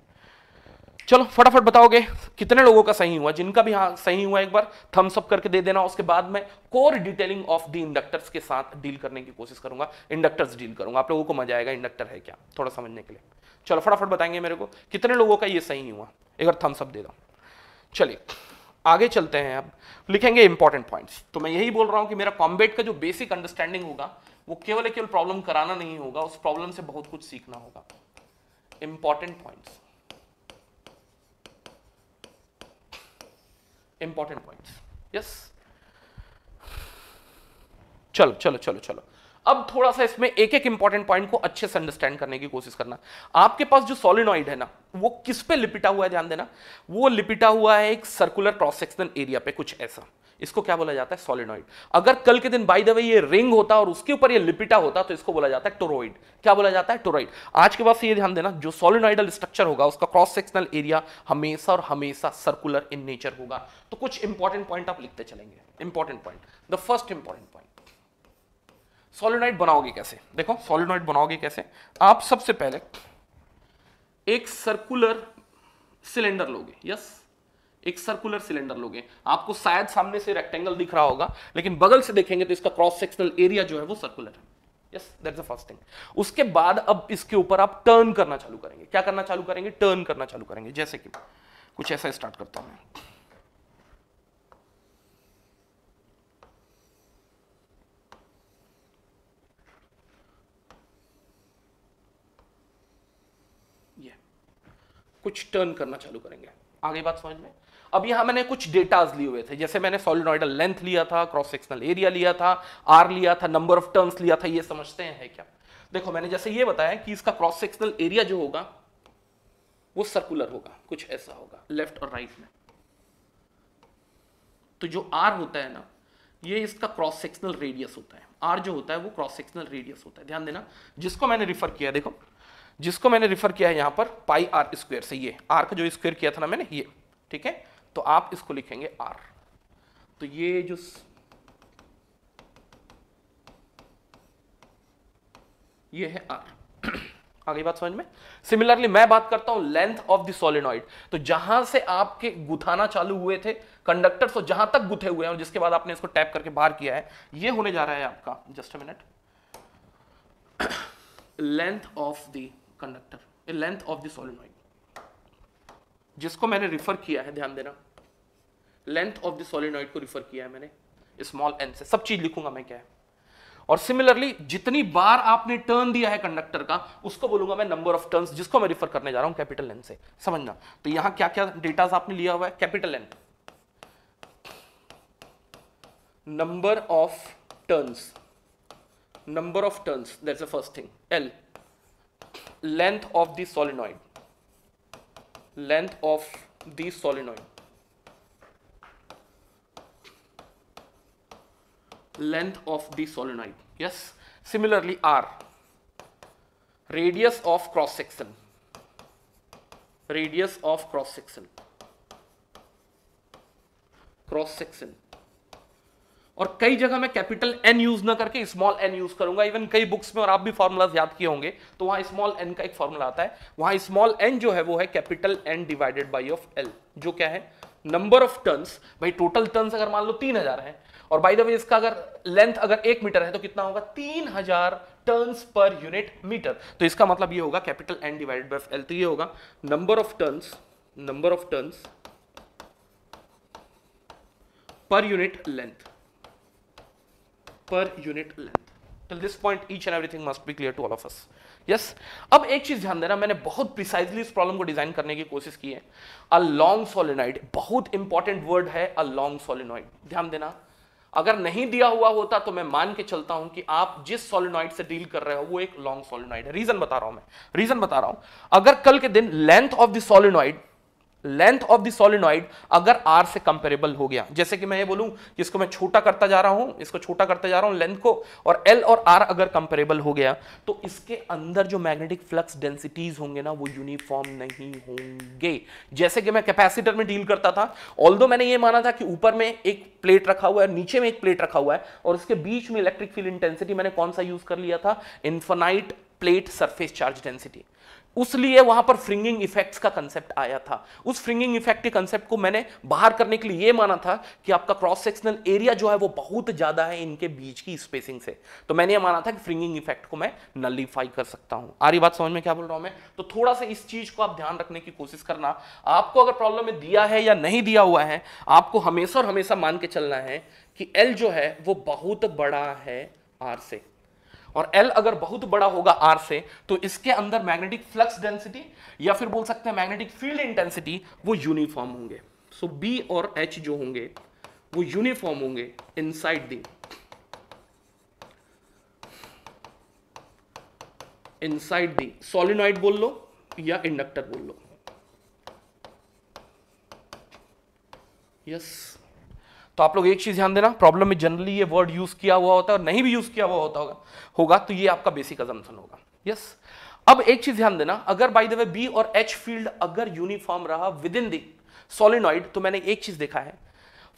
चलो फटाफट बताओगे कितने लोगों का सही हुआ जिनका भी हाँ सही हुआ एक बार थम्स अप करके दे देना उसके बाद मैं core detailing of the inductors के साथ डील करने की कोशिश करूंगा इंडक्टर्स डील करूंगा आप लोगों को मजा आएगा इंडक्टर है क्या थोड़ा समझने के लिए चलो फटाफट बताएंगे मेरे को कितने लोगों का ये सही हुआ एक बार थम्स अप दे दो चलिए आगे चलते हैं अब लिखेंगे इंपॉर्टेंट पॉइंट्स तो मैं यही बोल रहा हूँ कि मेरा कॉम्बेट का जो बेसिक अंडरस्टैंडिंग होगा वो केवल केवल प्रॉब्लम कराना नहीं होगा उस प्रॉब्लम से बहुत कुछ सीखना होगा important points important point yes चलो चलो चलो चलो अब थोड़ा सा इसमें एक एक इंपॉर्टेंट पॉइंट को अच्छे से अंडरस्टैंड करने की कोशिश करना आपके पास जो सॉलिनॉइड है ना वो किस पे लिपिटा हुआ है ध्यान देना वो लिपिटा हुआ है एक सर्कुलर क्रॉस सेक्शन एरिया पे कुछ ऐसा इसको क्या बोला जाता है सॉलिनॉइड अगर कल के दिन बाई द वे ये रिंग होता और उसके ऊपर ये लिपिटा होता तो इसको बोला जाता है टोरोइड क्या बोला जाता है टोरोइड आज के बाद से ये ध्यान देना जो सॉलिनॉइडल स्ट्रक्चर होगा उसका क्रॉस सेक्शनल एरिया हमेशा और हमेशा सर्कुलर इन नेचर होगा तो कुछ इंपॉर्टेंट पॉइंट आप लिखते चलेंगे important point the first important point solenoid बनाओगे कैसे देखो सॉलिनॉइड बनाओगे कैसे आप सबसे पहले एक सर्कुलर सिलेंडर लोगे यस एक सर्कुलर सिलेंडर लोगे आपको शायद सामने से रेक्टेंगल दिख रहा होगा लेकिन बगल से देखेंगे तो इसका क्रॉस सेक्शनल एरिया जो है वो सर्कुलर है yes that's the first thing उसके बाद अब इसके ऊपर आप टर्न करना चालू करेंगे क्या करना चालू करेंगे टर्न करना चालू करेंगे जैसे कि कुछ ऐसा स्टार्ट करता हूं कुछ टर्न करना चालू करेंगे आगे बात समझ में अब यहां मैंने कुछ डेटाज लिए हुए थे जैसे मैंने सॉलिनॉइडल लेंथ लिया था क्रॉस सेक्शनल एरिया लिया था आर लिया था नंबर ऑफ टर्न्स लिया था ये समझते हैं है क्या देखो मैंने जैसे ये बताया कि इसका क्रॉस सेक्शनल एरिया जो होगा वो सर्कुलर होगा कुछ ऐसा होगा लेफ्ट और राइट में तो जो आर होता है ना ये इसका क्रॉस सेक्शनल रेडियस होता है आर जो होता है वो क्रॉस सेक्शनल रेडियस होता है ध्यान देना जिसको मैंने रिफर किया देखो जिसको मैंने रिफर किया है यहां पर पाई आर स्क्वायर से ये आर का जो स्क्वायर किया था ना मैंने ये ठीक है तो आप इसको लिखेंगे आर तो ये जो ये है आर आगे बात समझ में सिमिलरली मैं बात करता हूं लेंथ ऑफ द तो जहां से आपके गुथाना चालू हुए थे कंडक्टर तो जहां तक गुथे हुए हैं जिसके बाद आपने इसको टैप करके बाहर किया है ये होने जा रहा है आपका just a minute length of the conductor length of the जिसको मैंने रिफर किया है ध्यान देना लेंथ ऑफ द सोलिनॉइड को रिफर किया है मैंने स्मॉल एन से सब चीज लिखूंगा मैं क्या है और सिमिलरली जितनी बार आपने टर्न दिया है कंडक्टर का उसको बोलूंगा मैं नंबर ऑफ टर्न्स जिसको मैं रिफर करने जा रहा हूं कैपिटल एन से समझना तो यहां क्या क्या डेटा आपने लिया हुआ है capital N number of turns number of turns that's the first thing L length of the solenoid length of the solenoid length of the solenoid yes similarly r radius of cross section radius of cross section cross section और कई जगह मैं कैपिटल एन यूज ना करके स्मॉल एन यूज करूंगा इवन कई बुक्स में और आप भी फॉर्मूलाज याद किए होंगे तो वहां स्मॉल एन का एक फॉर्मूला आता है वहां स्मॉल एन जो है वो है capital N divided by of L जो क्या है नंबर ऑफ टर्न्स भाई टोटल टर्न्स अगर मान लो तीन हजार है और बाई द वे इसका अगर लेंथ अगर एक मीटर है तो कितना होगा तीन हजार टर्न्स पर यूनिट मीटर तो इसका मतलब ये होगा capital N divided by L तो ये होगा number of turns number of turns per unit length per unit length till this point each and everything must be clear to all of us yes अब एक चीज ध्यान देना मैंने बहुत प्रिसाइजली इस प्रॉब्लम को डिजाइन करने की कोशिश की है अ लॉन्ग सोलिनॉइड बहुत इंपॉर्टेंट वर्ड है अ लॉन्ग सोलिनॉइड ध्यान देना अगर नहीं दिया हुआ होता तो मैं मान के चलता हूं कि आप जिस सोलिनॉइड से डील कर रहे हो वो एक लॉन्ग सोलिनॉइड है रीजन बता रहा हूं मैं रीजन बता रहा हूं अगर कल के दिन length of the solenoid length of the solenoid अगर आर से कंपेरेबल हो गया जैसे कि मैं ये बोलूं कि इसको मैं छोटा करता जा रहा हूं इसको छोटा करता जा रहा हूं लेंथ को और एल और आर अगर कंपेरेबल हो गया तो इसके अंदर जो मैग्नेटिक फ्लक्स डेंसिटीज होंगे ना वो यूनिफॉर्म नहीं होंगे जैसे कि मैं कैपेसिटर में डील करता था ऑल मैंने ये माना था कि ऊपर में एक प्लेट रखा हुआ है नीचे में एक प्लेट रखा हुआ है और उसके बीच में इलेक्ट्रिक फील्ड इंटेंसिटी मैंने कौन सा यूज कर लिया था infinite plate surface charge density उस लिए वहां पर फ्रिंगिंग इफेक्ट्स का कंसेप्ट आया था उस फ्रिंगिंग इफेक्ट के कंसेप्ट को मैंने बाहर करने के लिए ये माना था कि आपका क्रॉस सेक्शनल एरिया जो है वो बहुत ज्यादा है इनके बीच की स्पेसिंग से तो मैंने ये माना था कि फ्रिंगिंग इफेक्ट को मैं नलीफाई कर सकता हूं आ रही बात समझ में क्या बोल रहा हूं मैं तो थोड़ा सा इस चीज को आप ध्यान रखने की कोशिश करना आपको अगर प्रॉब्लम में दिया है या नहीं दिया हुआ है आपको हमेशा और हमेशा मान के चलना है कि एल जो है वो बहुत बड़ा है आर से और L अगर बहुत बड़ा होगा R से तो इसके अंदर मैग्नेटिक फ्लक्स डेंसिटी या फिर बोल सकते हैं मैग्नेटिक फील्ड इंटेंसिटी वो यूनिफॉर्म होंगे सो so, B और H जो होंगे वो यूनिफॉर्म होंगे inside the inside the solenoid बोल लो या इंडक्टर बोल लो यस yes. तो आप लोग एक चीज़ ध्यान देना प्रॉब्लम में जनरली ये वर्ड यूज़ किया हुआ होता है और नहीं भी यूज़ किया हुआ होता होगा होगा तो ये आपका बेसिक अजम्पन होगा यस अब एक चीज़ ध्यान देना अगर बाई द वे बी और एच फील्ड अगर यूनिफॉर्म रहा विद इन दी सोलिनॉइड तो मैंने एक चीज़ देखा है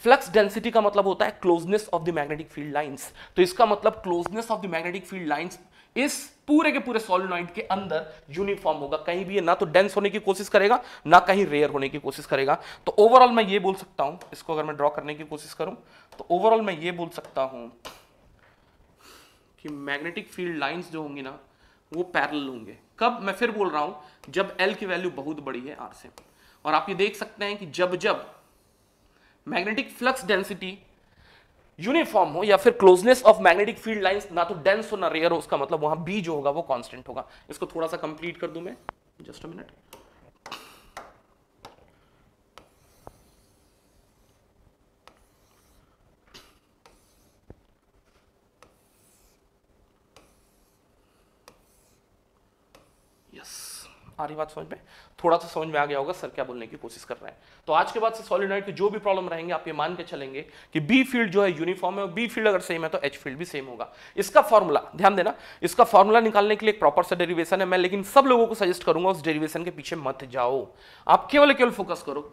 फ्लक्स डेंसिटी का मतलब होता है closeness of the magnetic field lines तो इसका मतलब closeness of the magnetic field lines is पूरे के पूरे सोलिनॉइड के अंदर यूनिफॉर्म होगा कहीं भी ना तो डेंस होने की कोशिश करेगा ना कहीं रेयर होने की कोशिश करेगा तो ओवरऑल मैं ये बोल सकता हूं इसको अगर मैं ड्रॉ करने की कोशिश करूं तो ओवरऑल मैं ये बोल सकता हूं कि मैग्नेटिक फील्ड लाइंस जो होंगी ना वो पैरल होंगे कब मैं फिर बोल रहा हूं जब एल की वैल्यू बहुत बड़ी है आर से और आप ये देख सकते हैं कि जब जब मैग्नेटिक फ्लक्स डेंसिटी यूनिफॉर्म हो या फिर closeness of magnetic field lines ना तो डेंस हो ना रेयर हो उसका मतलब वहां बी जो होगा वो कांस्टेंट होगा इसको थोड़ा सा कंप्लीट कर दूं मैं जस्ट अ मिनट आ रही बात समझ में थोड़ा सा समझ में आ गया होगा सर क्या बोलने की कोशिश कर रहे हैं तो आज के बाद से सॉलिनॉइड के जो भी प्रॉब्लम रहेंगे आप ये मान के चलेंगे कि बी फील्ड जो है यूनिफॉर्म है और बी फील्ड अगर सेम है तो एच फील्ड भी सेम होगा इसका फॉर्मूला ध्यान देना इसका फॉर्मूला निकालने के लिए प्रॉपर सा डेरिवेशन है मैं लेकिन सब लोगों को सजेस्ट करूंगा उस डेरिवेशन के पीछे मत जाओ आप केवल केवल फोकस करो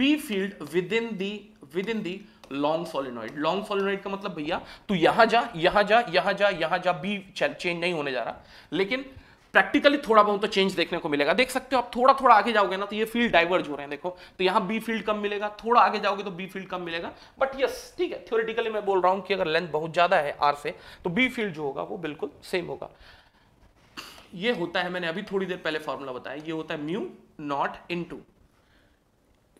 B field within the within the long solenoid long solenoid का मतलब भैया तू यहां जा यहां जा यहां जा यहां जा बी चेंज नहीं होने जा रहा लेकिन प्रैक्टिकली थोड़ा बहुत तो चेंज देखने को मिलेगा देख सकते हो आप थोड़ा थोड़ा आगे जाओगे ना तो ये फील्ड डाइवर्ज हो रहे हैं देखो तो यहाँ बी फील्ड कम मिलेगा थोड़ा आगे जाओगे तो बी फील्ड कम मिलेगा बट यस ठीक है थ्योरेटिकली मैं बोल रहा हूँ कि अगर लेंथ बहुत ज़्यादा है आर से तो बी फील्ड जो होगा वो बिल्कुल सेम होगा ये होता है मैंने अभी थोड़ी देर पहले फॉर्मूला बताया ये होता है म्यू नॉट इन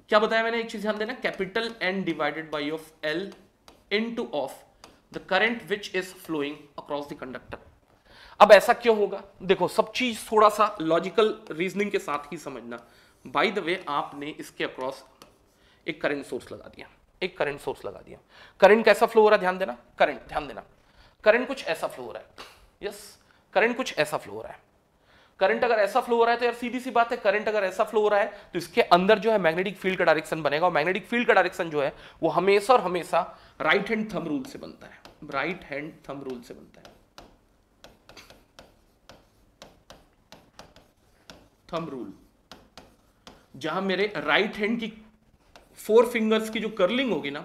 क्या बताया मैंने एक चीज़ ध्यान देना capital N divided by of L in of the current which is flowing across the conductor अब ऐसा क्यों होगा देखो सब चीज थोड़ा सा लॉजिकल रीजनिंग के साथ ही समझना बाई द वे आपने इसके अक्रॉस एक करंट सोर्स लगा दिया एक करंट सोर्स लगा दिया करंट कैसा फ्लो हो रहा है ध्यान देना करंट ध्यान देना करंट कुछ ऐसा फ्लो हो रहा है यस करंट कुछ ऐसा फ्लो हो रहा है करंट अगर ऐसा फ्लो हो रहा है तो यार सीधी सी बात है करंट अगर ऐसा फ्लो हो रहा है तो इसके अंदर जो है मैग्नेटिक फील्ड का डायरेक्शन बनेगा और मैग्नेटिक फील्ड का डायरेक्शन जो है वो हमेशा और हमेशा राइट हैंड थम रूल से बनता है राइट हैंड थम रूल से बनता है थम रूल जहां मेरे राइट हैंड की फोर फिंगर्स की जो कर्लिंग होगी ना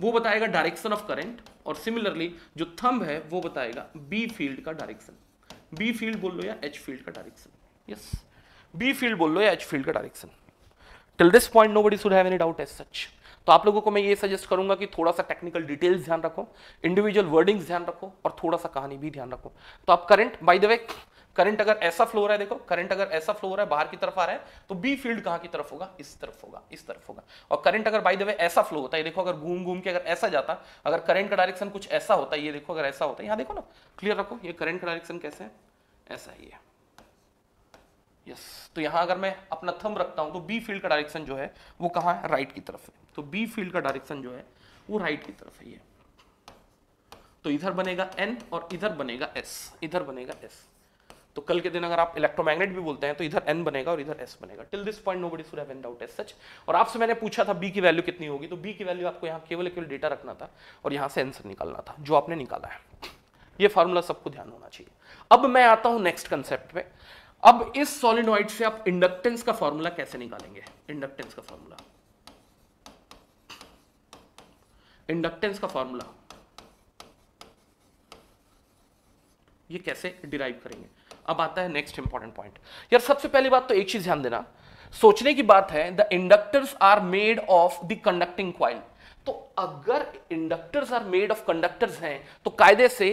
वो बताएगा डायरेक्शन ऑफ करंट और सिमिलरली जो थंब है वो बताएगा बी फील्ड का डायरेक्शन बी फील्ड बोल लो या एच फील्ड का डायरेक्शन यस बी फील्ड बोल लो या एच फील्ड का direction till this point nobody should have any doubt as such तो आप लोगों को मैं ये सजेस्ट करूंगा कि थोड़ा सा टेक्निकल डिटेल्स ध्यान रखो इंडिविजुअल वर्डिंग्स ध्यान रखो और थोड़ा सा कहानी भी ध्यान रखो तो आप current by the way current अगर ऐसा फ्लो हो रहा है देखो करंट अगर ऐसा फ्लो हो रहा है बाहर की तरफ आ रहा है तो बी फील्ड कहां की तरफ होगा इस तरफ होगा इस तरफ होगा और करंट अगर बाई द वे ऐसा फ्लो होता है देखो अगर घूम घूम के अगर ऐसा जाता अगर करंट का डायरेक्शन कुछ ऐसा होता है ये देखो अगर ऐसा होता है देखो ना क्लियर रखो ये करंट का डायरेक्शन कैसे है ऐसा ही है यस yes. तो यहां अगर मैं अपना थम रखता हूं तो बी फील्ड का डायरेक्शन जो है वो कहा है राइट की तरफ है तो बी फील्ड का डायरेक्शन जो है वो राइट की तरफ है ये तो इधर बनेगा एन और इधर बनेगा एस इधर बनेगा एस तो कल के दिन अगर आप इलेक्ट्रोमैग्नेट भी बोलते हैं तो इधर एन बनेगा और इधर एस बनेगा till this point nobody should any doubt as such और आपसे मैंने पूछा था बी की वैल्यू कितनी होगी तो बी की वैल्यू आपको यहाँ केवल केवल डेटा रखना था और यहाँ से आंसर निकालना था जो आपने निकाला है ये फार्मूला सबको ध्यान होना चाहिए अब मैं आता हूं नेक्स्ट कंसेप्ट पे अब इस सॉलिनॉइड से आप इंडक्टेंस का फॉर्मूला कैसे निकालेंगे इंडक्टेंस का फॉर्मूला इंडक्टेंस का फॉर्मूला ये कैसे डिराइव करेंगे अब आता है नेक्स्ट इंपॉर्टेंट पॉइंट यार सबसे पहली बात तो एक चीज ध्यान देना सोचने की बात है the inductors are made of the conducting coil तो अगर inductors are made of conductors हैं तो कायदे से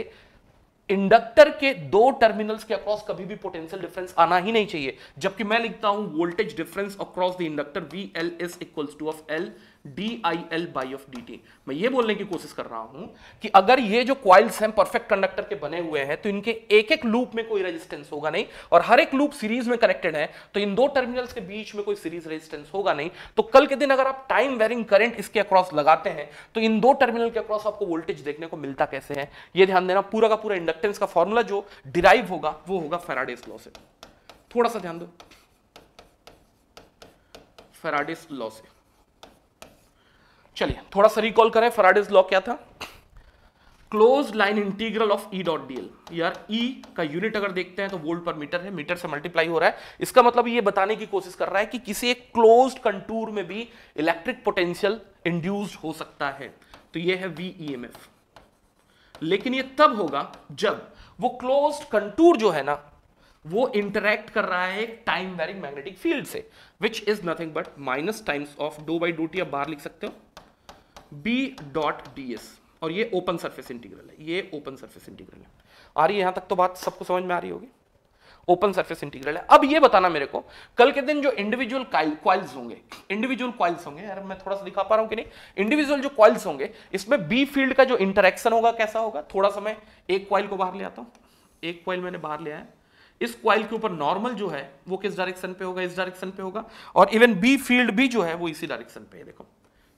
इंडक्टर के दो टर्मिनल्स के अक्रॉस कभी भी पोटेंशियल डिफरेंस आना ही नहीं चाहिए जबकि मैं लिखता हूं voltage difference across the inductor V L is equals to of L D I L by of D T मैं ये बोलने की कोशिश कर रहा हूं कि अगर ये जो क्वाइल्स हैं परफेक्ट कंडक्टर के बने हुए हैं तो इनके एक एक लूप में कोई रेजिस्टेंस होगा नहीं और हर एक लूप सीरीज में कनेक्टेड है तो इन दो टर्मिनल्स के बीच में कोई सीरीज रेजिस्टेंस होगा नहीं तो कल के दिन अगर आप टाइम वेरिंग करंट इसके अक्रॉस लगाते हैं तो इन दो टर्मिनल के अक्रॉस आपको वोल्टेज देखने को मिलता कैसे है यह ध्यान देना पूरा का पूरा इंडक्टेंस का फॉर्मूला जो डिराइव होगा वो होगा फेराडेस लॉ से थोड़ा सा ध्यान दो फेराडेस लॉ से चलिए थोड़ा सा रिकॉल करें फराडेज लॉ क्या था close line integral of E dot D L यार ई e का यूनिट अगर देखते हैं तो वोल्ट पर मीटर है मीटर से मल्टीप्लाई हो रहा है इसका मतलब ये बताने की कोशिश कर रहा है कि किसी एक क्लोज कंटूर में भी इलेक्ट्रिक पोटेंशियल इंड्यूस्ड हो सकता है तो ये है वी ई एम एफ लेकिन ये तब होगा जब वो क्लोज कंटूर जो है ना वो इंटरेक्ट कर रहा है एक टाइम वेरिंग मैग्नेटिक फील्ड से which is nothing but minus times of do by do T आप बाहर लिख सकते हो बी डॉट डी एस और ये ओपन सरफेस इंटीग्रल है ये ओपन सरफेस इंटीग्रल है आ रही है यहां तक तो बात सबको समझ में आ रही होगी ओपन सरफेस इंटीग्रल है अब ये बताना मेरे को कल के दिन जो इंडिविजुअल क्वाइल्स होंगे इंडिविजुअल क्वाइल्स होंगे यार मैं थोड़ा सा दिखा पा रहा हूं कि नहीं इंडिविजुअल जो क्वाइल्स होंगे इसमें बी फील्ड का जो इंटरेक्शन होगा कैसा होगा थोड़ा सा मैं एक क्वाइल को बाहर ले आता हूं एक क्वाइल मैंने बाहर लिया है इस क्वाइल के ऊपर नॉर्मल जो है वो किस डायरेक्शन पे होगा इस डायरेक्शन पे होगा और इवन बी फील्ड भी जो है वो इसी डायरेक्शन पे है देखो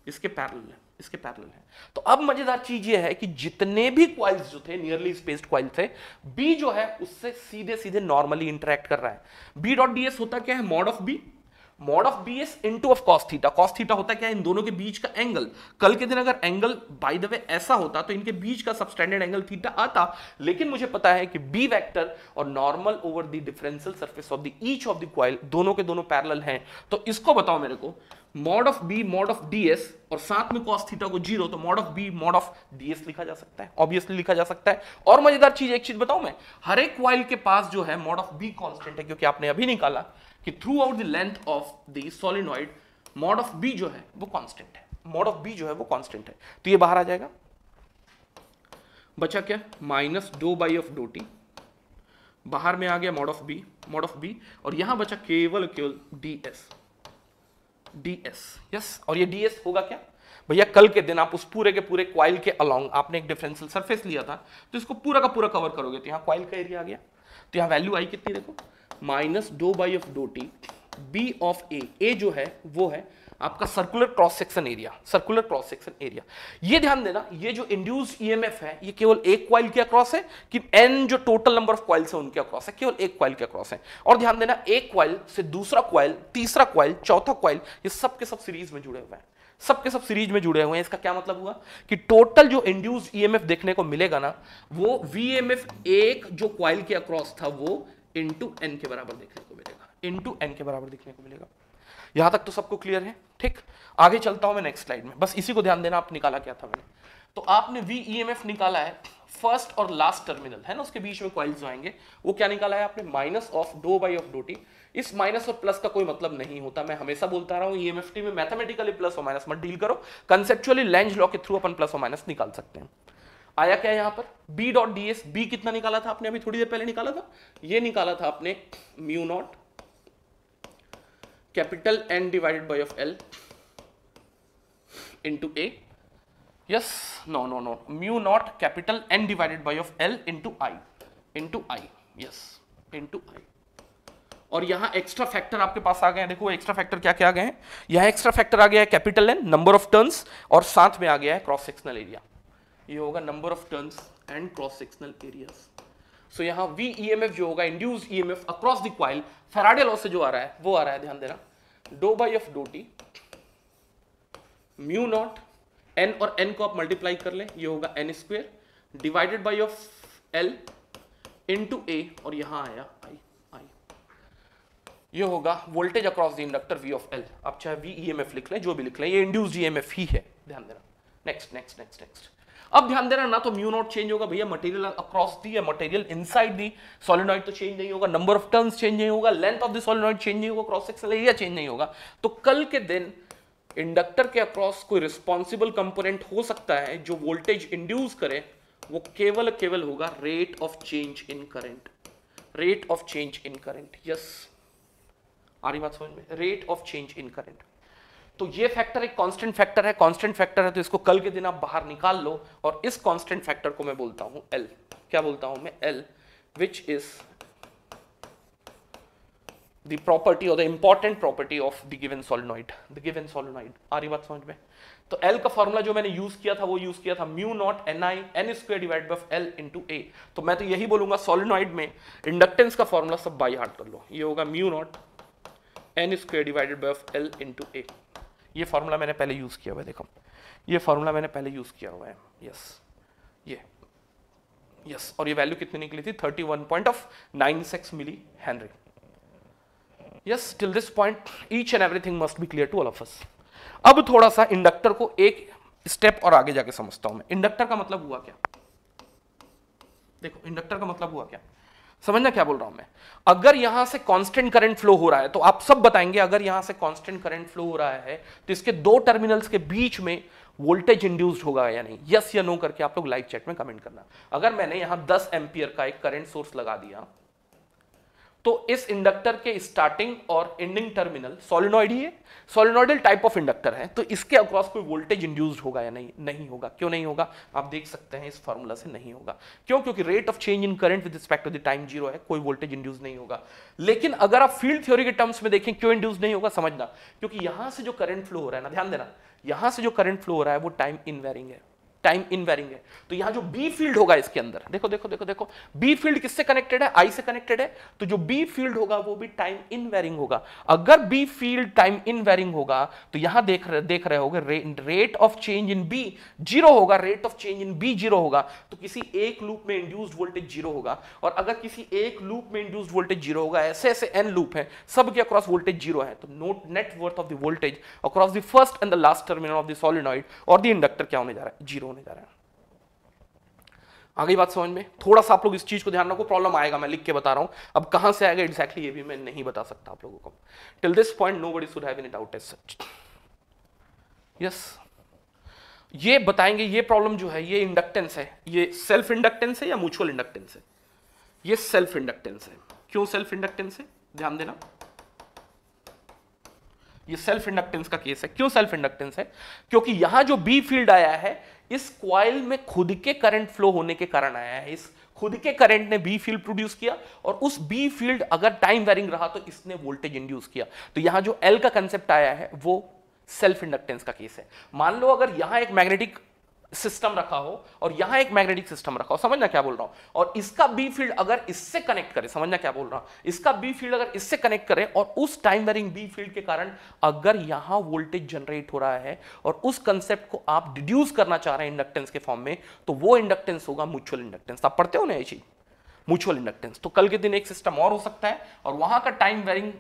इसके पैरल है इसके पैरेलल है तो अब मजेदार चीज ये है कि जितने भी क्वाइल्स जो थे नियरली स्पेस्ड क्वाइल थे बी जो है उससे सीधे सीधे नॉर्मली इंटरेक्ट कर रहा है बी डॉट डी होता क्या है mod of B mod of B S into of cos theta cos theta होता क्या है इन दोनों के बीच का एंगल कल के दिन अगर एंगल बाय द वे ऐसा होता तो इनके बीच का सबस्टैंडर्ड एंगल थीटा आता लेकिन मुझे पता है कि बी वेक्टर और normal over the differential surface of the each of the coil दोनों के दोनों पैरल हैं तो इसको बताओ मेरे को mod of B mod of D S और साथ में कॉस थीटा को जीरो तो mod of B mod of D S लिखा जा सकता है ऑब्वियसली लिखा जा सकता है और मजेदार चीज एक चीज बताऊं मैं हर एक क्वाइल के पास जो है मॉड ऑफ बी कॉन्स्टेंट है क्योंकि आपने अभी निकाला कि throughout the length of the solenoid mod of B जो है वो कॉन्स्टेंट है मॉड ऑफ बी जो है वो कॉन्स्टेंट है तो ये बाहर आ जाएगा बचा क्या माइनस डो बाई ऑफ डोटी बाहर में आ गया mod of B mod of B और यहां बचा केवल केवल D S D S yes और ये डी एस होगा क्या भैया कल के दिन आप उस पूरे के पूरे क्वाइल के अलोंग आपने एक डिफरेंशियल सरफेस लिया था तो इसको पूरा का पूरा कवर करोगे तो यहां क्वाइल का एरिया आ गया तो यहां वैल्यू आई कितनी देखो minus do by of do T B of A A जो है वो है आपका circular cross section area circular cross section area ये ध्यान देना ये जो इंड्यूस ईएमएफ e है ये केवल एक क्वाइल के अक्रॉस है कि एन जो टोटल नंबर ऑफ क्वाइल्स है उनके अक्रॉस है केवल एक क्वाइल के अक्रॉस है और ध्यान देना एक क्वाइल से दूसरा क्वाइल तीसरा क्वाइल चौथा क्वाइल ये सब के सब सीरीज में जुड़े हुए हैं सब के सब सीरीज में जुड़े हुए हैं इसका क्या मतलब हुआ कि टोटल जो इंड्यूस ईएमएफ e देखने को मिलेगा ना वो वीएमएफ एक जो क्वाइल के अक्रॉस था वो इंटू एन के बराबर देखने को मिलेगा इंटू एन के बराबर देखने को मिलेगा यहां तक तो सबको क्लियर है ठीक आगे चलता हूं मैं नेक्स्ट स्लाइड में बस इसी को ध्यान देना आप निकाला क्या था मैंने तो आपने वी ई एम एफ निकाला है फर्स्ट और लास्ट टर्मिनल है ना उसके बीच में कॉइल्स आएंगे वो क्या निकाला है आपने minus of do by of do T इस माइनस और प्लस का कोई मतलब नहीं होता मैं हमेशा बोलता रहा हूँ ईएमएफटी e में मैथमेटिकली प्लस और माइनस मत डील करो कंसेप्चुअली लेंज लॉ के थ्रू अपन प्लस और माइनस निकाल सकते हैं आया क्या यहां पर B dot D S B कितना निकाला था आपने अभी थोड़ी देर पहले निकाला था ये निकाला था आपने mu naught capital N divided by of L into A yes no no no mu naught capital N divided by of L into I into I yes into I और यहां एक्स्ट्रा फैक्टर आपके पास आ गए हैं देखो एक्स्ट्रा फैक्टर क्या क्या आ गए हैं यहां एक्स्ट्रा फैक्टर आ गया है capital N number of turns और साथ में आ गया है क्रॉस सेक्शनल एरिया ये होगा number of turns and cross sectional areas so यहाँ वी ई एम एफ जो होगा induce E M F across the Faraday law से जो आ रहा है वो आ रहा है ध्यान देना do by F do T mu naught N और एन को आप मल्टीप्लाई कर लें ये होगा N square divided by of L into A और यहां आया आई आई ये होगा voltage across the inductor V of L आप चाहे वी ई एम एफ लिख लें जो भी लिख लें ये इंड्यूस ई एम एफ ही है ध्यान देना नेक्स्ट नेक्स्ट नेक्स्ट नेक्स्ट अब ध्यान देना ना तो म्यू नॉट चेंज होगा भैया मटेरियल अक्रॉस दी या मटेरियल इनसाइड दी सोलिनॉइड तो चेंज नहीं होगा नंबर ऑफ टर्न्स चेंज नहीं होगा length of the solenoid change नहीं होगा क्रॉस सेक्शनल एरिया चेंज नहीं होगा तो कल के दिन इंडक्टर के अक्रॉस कोई रिस्पॉन्सिबल कंपोनेंट हो सकता है जो वोल्टेज इंड्यूस करे वो केवल केवल होगा rate of change in current rate of change in current yes आ रही बात समझ में rate of change in current तो ये फैक्टर एक कांस्टेंट फैक्टर है कांस्टेंट फैक्टर है तो इसको कल के दिन आप बाहर निकाल लो और इस कांस्टेंट फैक्टर को मैं बोलता हूं एल क्या बोलता हूं मैं L which is the property और the important property of the given solenoid the given solenoid आ रही बात समझ में तो L का फॉर्मूला जो मैंने यूज किया था वो यूज किया था mu naught N I N square divide by L into A तो मैं तो यही बोलूंगा सोलिनॉइड में इंडक्टेंस का फॉर्मूला सब बाई हार्ट कर लो ये होगा mu naught N square divided by L into A ये फार्मूला मैंने पहले यूज़ किया हुआ है देखो ये फार्मूला मैंने पहले यूज़ किया हुआ है यस ये यस और ये वैल्यू कितनी निकली थी thirty one point of nine six milli henry yes till this point each and everything must be clear to all of us अब थोड़ा सा इंडक्टर को एक स्टेप और आगे जाके समझता हूं मैं इंडक्टर का मतलब हुआ क्या देखो इंडक्टर का मतलब हुआ क्या समझना क्या बोल रहा हूं मैं अगर यहां से कांस्टेंट करंट फ्लो हो रहा है तो आप सब बताएंगे अगर यहां से कांस्टेंट करंट फ्लो हो रहा है तो इसके दो टर्मिनल्स के बीच में वोल्टेज इंड्यूस्ड होगा या नहीं यस या नो करके आप लोग लाइव चैट में कमेंट करना अगर मैंने यहां 10 एम्पियर का एक करंट सोर्स लगा दिया तो इस इंडक्टर के स्टार्टिंग और एंडिंग टर्मिनल सोलिनॉइड ही है सोलिनॉइडल टाइप ऑफ इंडक्टर है तो इसके अक्रॉस कोई वोल्टेज इंड्यूस्ड होगा या नहीं नहीं होगा क्यों नहीं होगा आप देख सकते हैं इस फॉर्मूला से नहीं होगा क्यों क्योंकि rate of change in current with respect to the time zero है कोई वोल्टेज इंड्यूस नहीं होगा लेकिन अगर आप फील्ड थ्योरी के टर्म्स में देखें क्यों इंड्यूस नहीं होगा समझना क्योंकि यहां से जो करंट फ्लो हो रहा है ना ध्यान देना यहां से जो करंट फ्लो हो रहा है वो टाइम इनवेरिंग है टाइम इनवेरिंग है तो यहां जो बी फील्ड होगा इसके अंदर देखो देखो देखो देखो बी फील्ड किससे कनेक्टेड है आई से कनेक्टेड है तो जो बी फील्ड होगा वो भी टाइम इनवेरिंग होगा अगर बी फील्ड टाइम इनवेरिंग होगा तो यहां देख रहे देख रहे हो रे, rate of change in B zero होगा rate of change in B zero होगा तो किसी एक लूप में इंड्यूस्ड वोल्टेज जीरो होगा और अगर किसी एक लूप में इंड्यूस्ड वोल्टेज जीरो होगा ऐसे ऐसे एन लूप है सब के अक्रॉस वोल्टेज जीरो है तो note net worth of the voltage across the first and the last terminal of the solenoid और द इंडक्टर क्या होने जा रहा है जीरो होने जा रहा है आगे बात समझ में थोड़ा सा आप लोग इस चीज को ध्यान रखो प्रॉब्लम आएगा मैं लिख के बता रहा हूं अब कहां से आएगा एग्जैक्टली ये भी मैं नहीं बता सकता आप लोगों को till this point nobody should have doubt as such yes ये बताएंगे ये प्रॉब्लम जो है ये इंडक्टेंस है ये सेल्फ इंडक्टेंस है या म्यूचुअल इंडक्टेंस है ये सेल्फ इंडक्टेंस है क्यों सेल्फ इंडक्टेंस है ध्यान देना ये सेल्फ इंडक्टेंस का केस है क्यों सेल्फ इंडक्टेंस है क्योंकि यहां जो बी फील्ड आया है इस क्वाइल में खुद के करंट फ्लो होने के कारण आया है इस खुद के करंट ने बी फील्ड प्रोड्यूस किया और उस बी फील्ड अगर टाइम वेरिंग रहा तो इसने वोल्टेज इंड्यूस किया तो यहां जो एल का कंसेप्ट आया है वो सेल्फ इंडक्टेंस का केस है मान लो अगर यहां एक मैग्नेटिक सिस्टम रखा हो और यहां एक मैग्नेटिक सिस्टम रखा हो समझना क्या बोल रहा हूं और इसका बी फील्ड अगर इससे कनेक्ट करे समझना क्या बोल रहा हूं इसका बी फील्ड अगर इससे कनेक्ट करे और उस टाइम वेरिंग बी फील्ड के कारण अगर यहां वोल्टेज जनरेट हो रहा है और उस कंसेप्ट को आप डिड्यूस करना चाह रहे हैं इंडक्टेंस के फॉर्म में तो वो इंडक्टेंस होगा म्यूचुअल इंडक्टेंस आप पढ़ते हो ना ये चीज म्यूचुअल इंडक्टेंस तो कल के दिन एक सिस्टम और हो सकता है और वहां का टाइम वेरिंग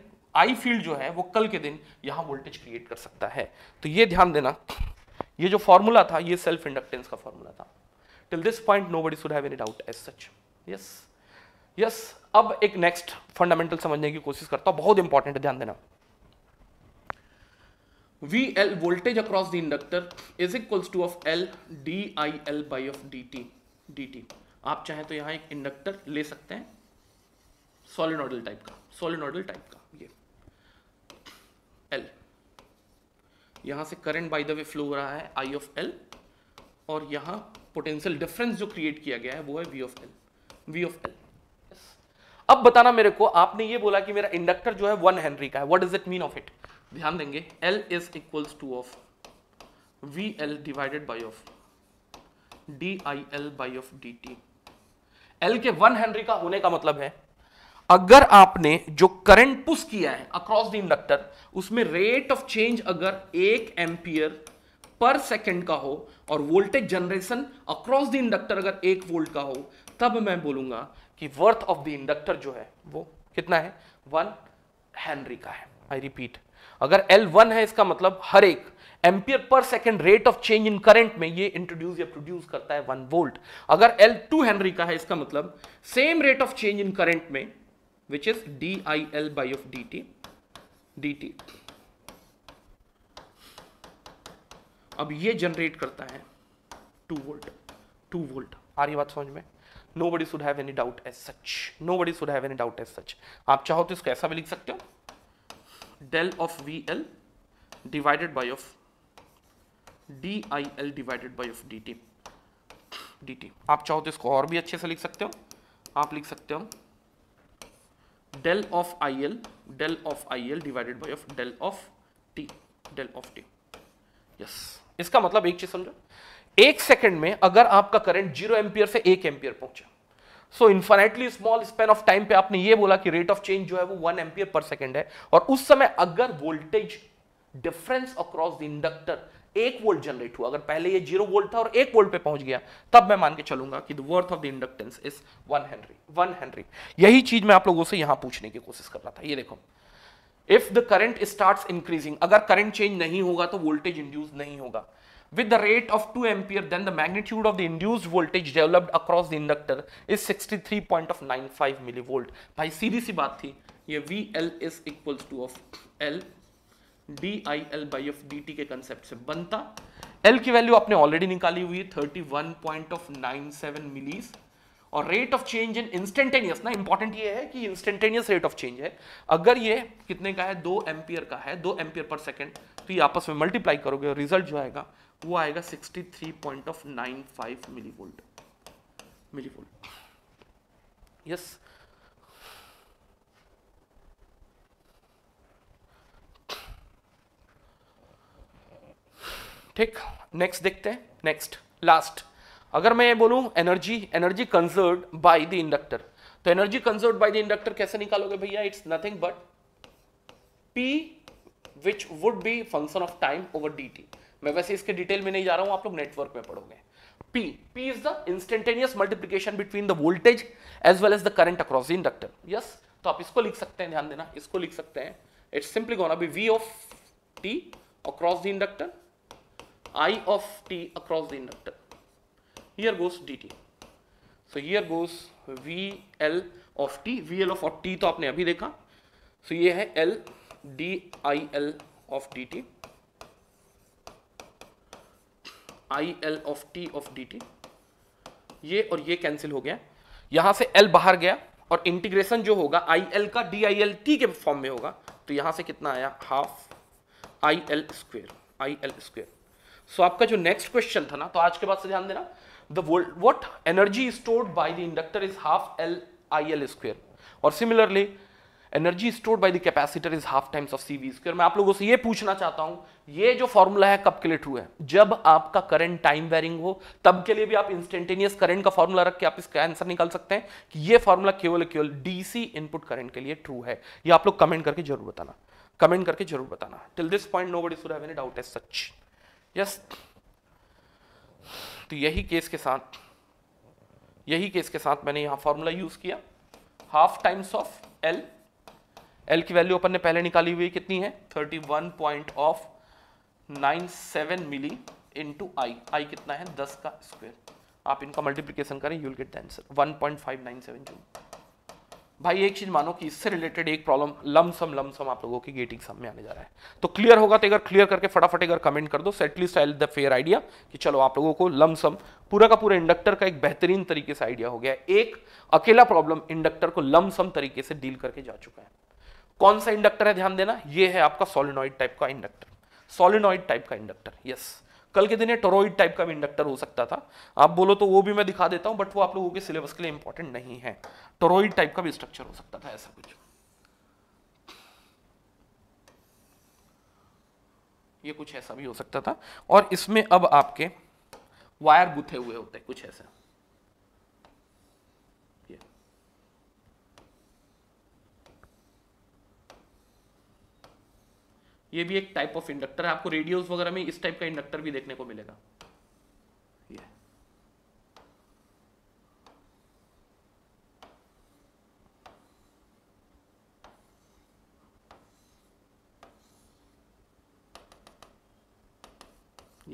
आई फील्ड जो है वो कल के दिन यहां वोल्टेज क्रिएट कर सकता है तो ये ध्यान देना ये जो फॉर्मूला था ये सेल्फ इंडक्टेंस का फॉर्मूला था till this point nobody should any doubt as such yes yes अब एक नेक्स्ट फंडामेंटल समझने की कोशिश करता हूं बहुत इंपॉर्टेंट ध्यान देना V L voltage across the inductor is equals to of L D I L by of D T D T आप चाहें तो यहां एक इंडक्टर ले सकते हैं सोलिनोडल टाइप का सोलिनोडल टाइप का ये एल यहां से current by the way flow हो रहा है आई ऑफ एल और यहां पोटेंशियल डिफरेंस जो क्रिएट किया गया है वो है V of L V of L अब बताना मेरे को आपने ये बोला कि मेरा इंडक्टर जो है वन हेनरी का है what is it mean of it ध्यान देंगे L is equals to of V L divided by of D I L by of D T L के वन हेनरी का होने का मतलब है अगर आपने जो करंट पुश किया है अक्रॉस द इंडक्टर उसमें रेट ऑफ चेंज अगर एक एम्पियर पर सेकंड का हो और voltage generation across the inductor अगर एक वोल्ट का हो तब मैं बोलूंगा कि वर्थ ऑफ द इंडक्टर जो है वो कितना है वन हेनरी का है आई रिपीट अगर एल वन है इसका मतलब हर एक ampere per second rate of change in current में ये इंट्रोड्यूस या प्रोड्यूस करता है वन वोल्ट अगर एल टू हेनरी का है इसका मतलब same rate of change in current में which is dil by of dt dt अब ये जनरेट करता है टू वोल्ट टू वोल्ट आ रही बात समझ में nobody should have any doubt as such nobody should have any doubt as such आप चाहो तो इसको ऐसा भी लिख सकते हो del of V L divided by of D I L divided by of D T D T आप चाहो तो इसको और भी अच्छे से लिख सकते हो आप लिख सकते हो I L del of I L divided by of del of T del of T yes इसका मतलब एक चीज समझो एक सेकंड में अगर आपका करंट जीरो एम्पियर से एक एम्पियर पहुंचा so infinitely small span of time पे आपने ये बोला कि रेट ऑफ चेंज जो है वो वन एम्पियर पर सेकेंड है और उस समय अगर voltage difference across the inductor एक वोल्ट जनरेट हुआ अगर पहले ये जीरो वोल्ट था और एक वोल्ट पे पहुंच गया तब मैं मान के चलूंगा कि the worth of the inductance is one henry one henry यही चीज मैं आप लोगों से यहां पूछने की कोशिश कर रहा था ये देखो if the current start increasing अगर करंट चेंज नहीं होगा तो वोल्टेज इंड्यूस नहीं होगा with the rate of 2 ampere then the magnitude of the induced voltage developed across the inductor is 63.95 millivolt भाई सीधी सी बात थी ये V L is equals to of L D I L by F D T के कंसेप्ट से बनता एल की वैल्यू आपने ऑलरेडी निकाली हुई thirty one point of nine seven millis और rate of change in instantaneous ना इंपॉर्टेंट ये है कि इंस्टेंटेनियस रेट ऑफ चेंज है अगर ये कितने का है दो एम्पियर का है दो एम्पियर पर सेकेंड तो ये आपस में मल्टीप्लाई करोगे और रिजल्ट जो आएगा वो आएगा sixty three point of nine five milli volt milli volt yes yes. ठीक नेक्स्ट देखते हैं नेक्स्ट लास्ट अगर मैं ये बोलूं energy energy conserve by the inductor तो energy conserve by the inductor कैसे निकालोगे भैया it's nothing but P which would be function of time over D मैं वैसे इसके डिटेल में नहीं जा रहा हूं आप लोग नेटवर्क में पढ़ोगे P. P is the instantaneous multiplication between the voltage as well as the current across the inductor. Yes, तो आप इसको लिख सकते हैं ध्यान देना इसको लिख सकते हैं it's simply gonna be V of T across the inductor i of t across the inductor. Here goes dt. So here goes vl of t. vl of t तो आपने अभी देखा. So ye है l d i l of dt. I L of T of D T ये और ये कैंसिल हो गया यहां से एल बाहर गया और इंटीग्रेशन जो होगा आई एल का डी आई एल टी के फॉर्म में होगा तो यहां से कितना आया half I L square I L square so आपका जो नेक्स्ट क्वेश्चन था ना तो आज के बाद से ध्यान देना the what energy stored by the inductor is half L I L square और similarly energy stored by the capacitor is half times of C V square मैं आप लोगों से ये पूछना चाहता हूं ये जो फॉर्मूला है कब के लिए ट्रू है जब आपका करंट टाइम वेरिंग हो तब के लिए भी आप इंस्टेंटेनियस करंट का फॉर्मूला रख के आप इसका आंसर निकाल सकते हैं कि ये फॉर्मूला केवल केवल डीसी इनपुट करंट के लिए ट्रू है ये आप लोग कमेंट करके जरूर बताना कमेंट करके जरूर बताना till this point nobody should have any doubt as such yes तो यही केस के साथ यही केस के साथ मैंने यहां फॉर्मूला यूज़ किया half times of L L की वैल्यू अपन ने पहले निकाली हुई कितनी है thirty one point of nine seven milli into I I कितना है दस का स्क्वायर आप इनका मल्टीप्लीकेशन करें you'll get the answer one point five nine seven joule भाई एक चीज मानो कि इससे रिलेटेड एक प्रॉब्लम लमसम लमसम आप लोगों की गेटिंग सम में आने जा रहा है तो क्लियर होगा तो अगर क्लियर करके फटाफट अगर कमेंट कर दो सेटलीस्ट आई द फेयर आइडिया कि चलो आप लोगों को लमसम पूरा का पूरा इंडक्टर का एक बेहतरीन तरीके से आइडिया हो गया एक अकेला प्रॉब्लम इंडक्टर को लमसम तरीके से डील करके जा चुका है कौन सा इंडक्टर है ध्यान देना यह है आपका सोलिनॉइड टाइप का इंडक्टर सोलिनॉइड टाइप का इंडक्टर यस कल के दिन ये टोरोइड टाइप का भी इंडक्टर हो सकता था आप बोलो तो वो भी मैं दिखा देता हूँ बट वो आप लोगों के सिलेबस के लिए इंपॉर्टेंट नहीं है टोरोइड टाइप का भी स्ट्रक्चर हो सकता था ऐसा कुछ ये कुछ ऐसा भी हो सकता था और इसमें अब आपके वायर गुथे हुए होते हैं कुछ ऐसा ये भी एक टाइप ऑफ इंडक्टर है आपको रेडियो वगैरह में इस टाइप का इंडक्टर भी देखने को मिलेगा ये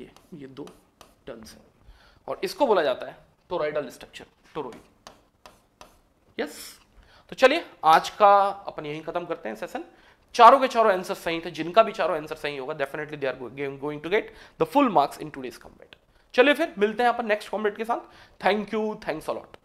ये ये दो टर्न्स है और इसको बोला जाता है टोराइडल स्ट्रक्चर टोरोइड यस तो चलिए आज का अपन यहीं खत्म करते हैं सेशन चारों के चारों आंसर सही थे जिनका भी चारों आंसर सही होगा definitely they are going to get the full marks in days combat चलिए फिर मिलते हैं अपन नेक्स्ट कॉम्बेट के साथ थैंक यू थैंक्स अलॉट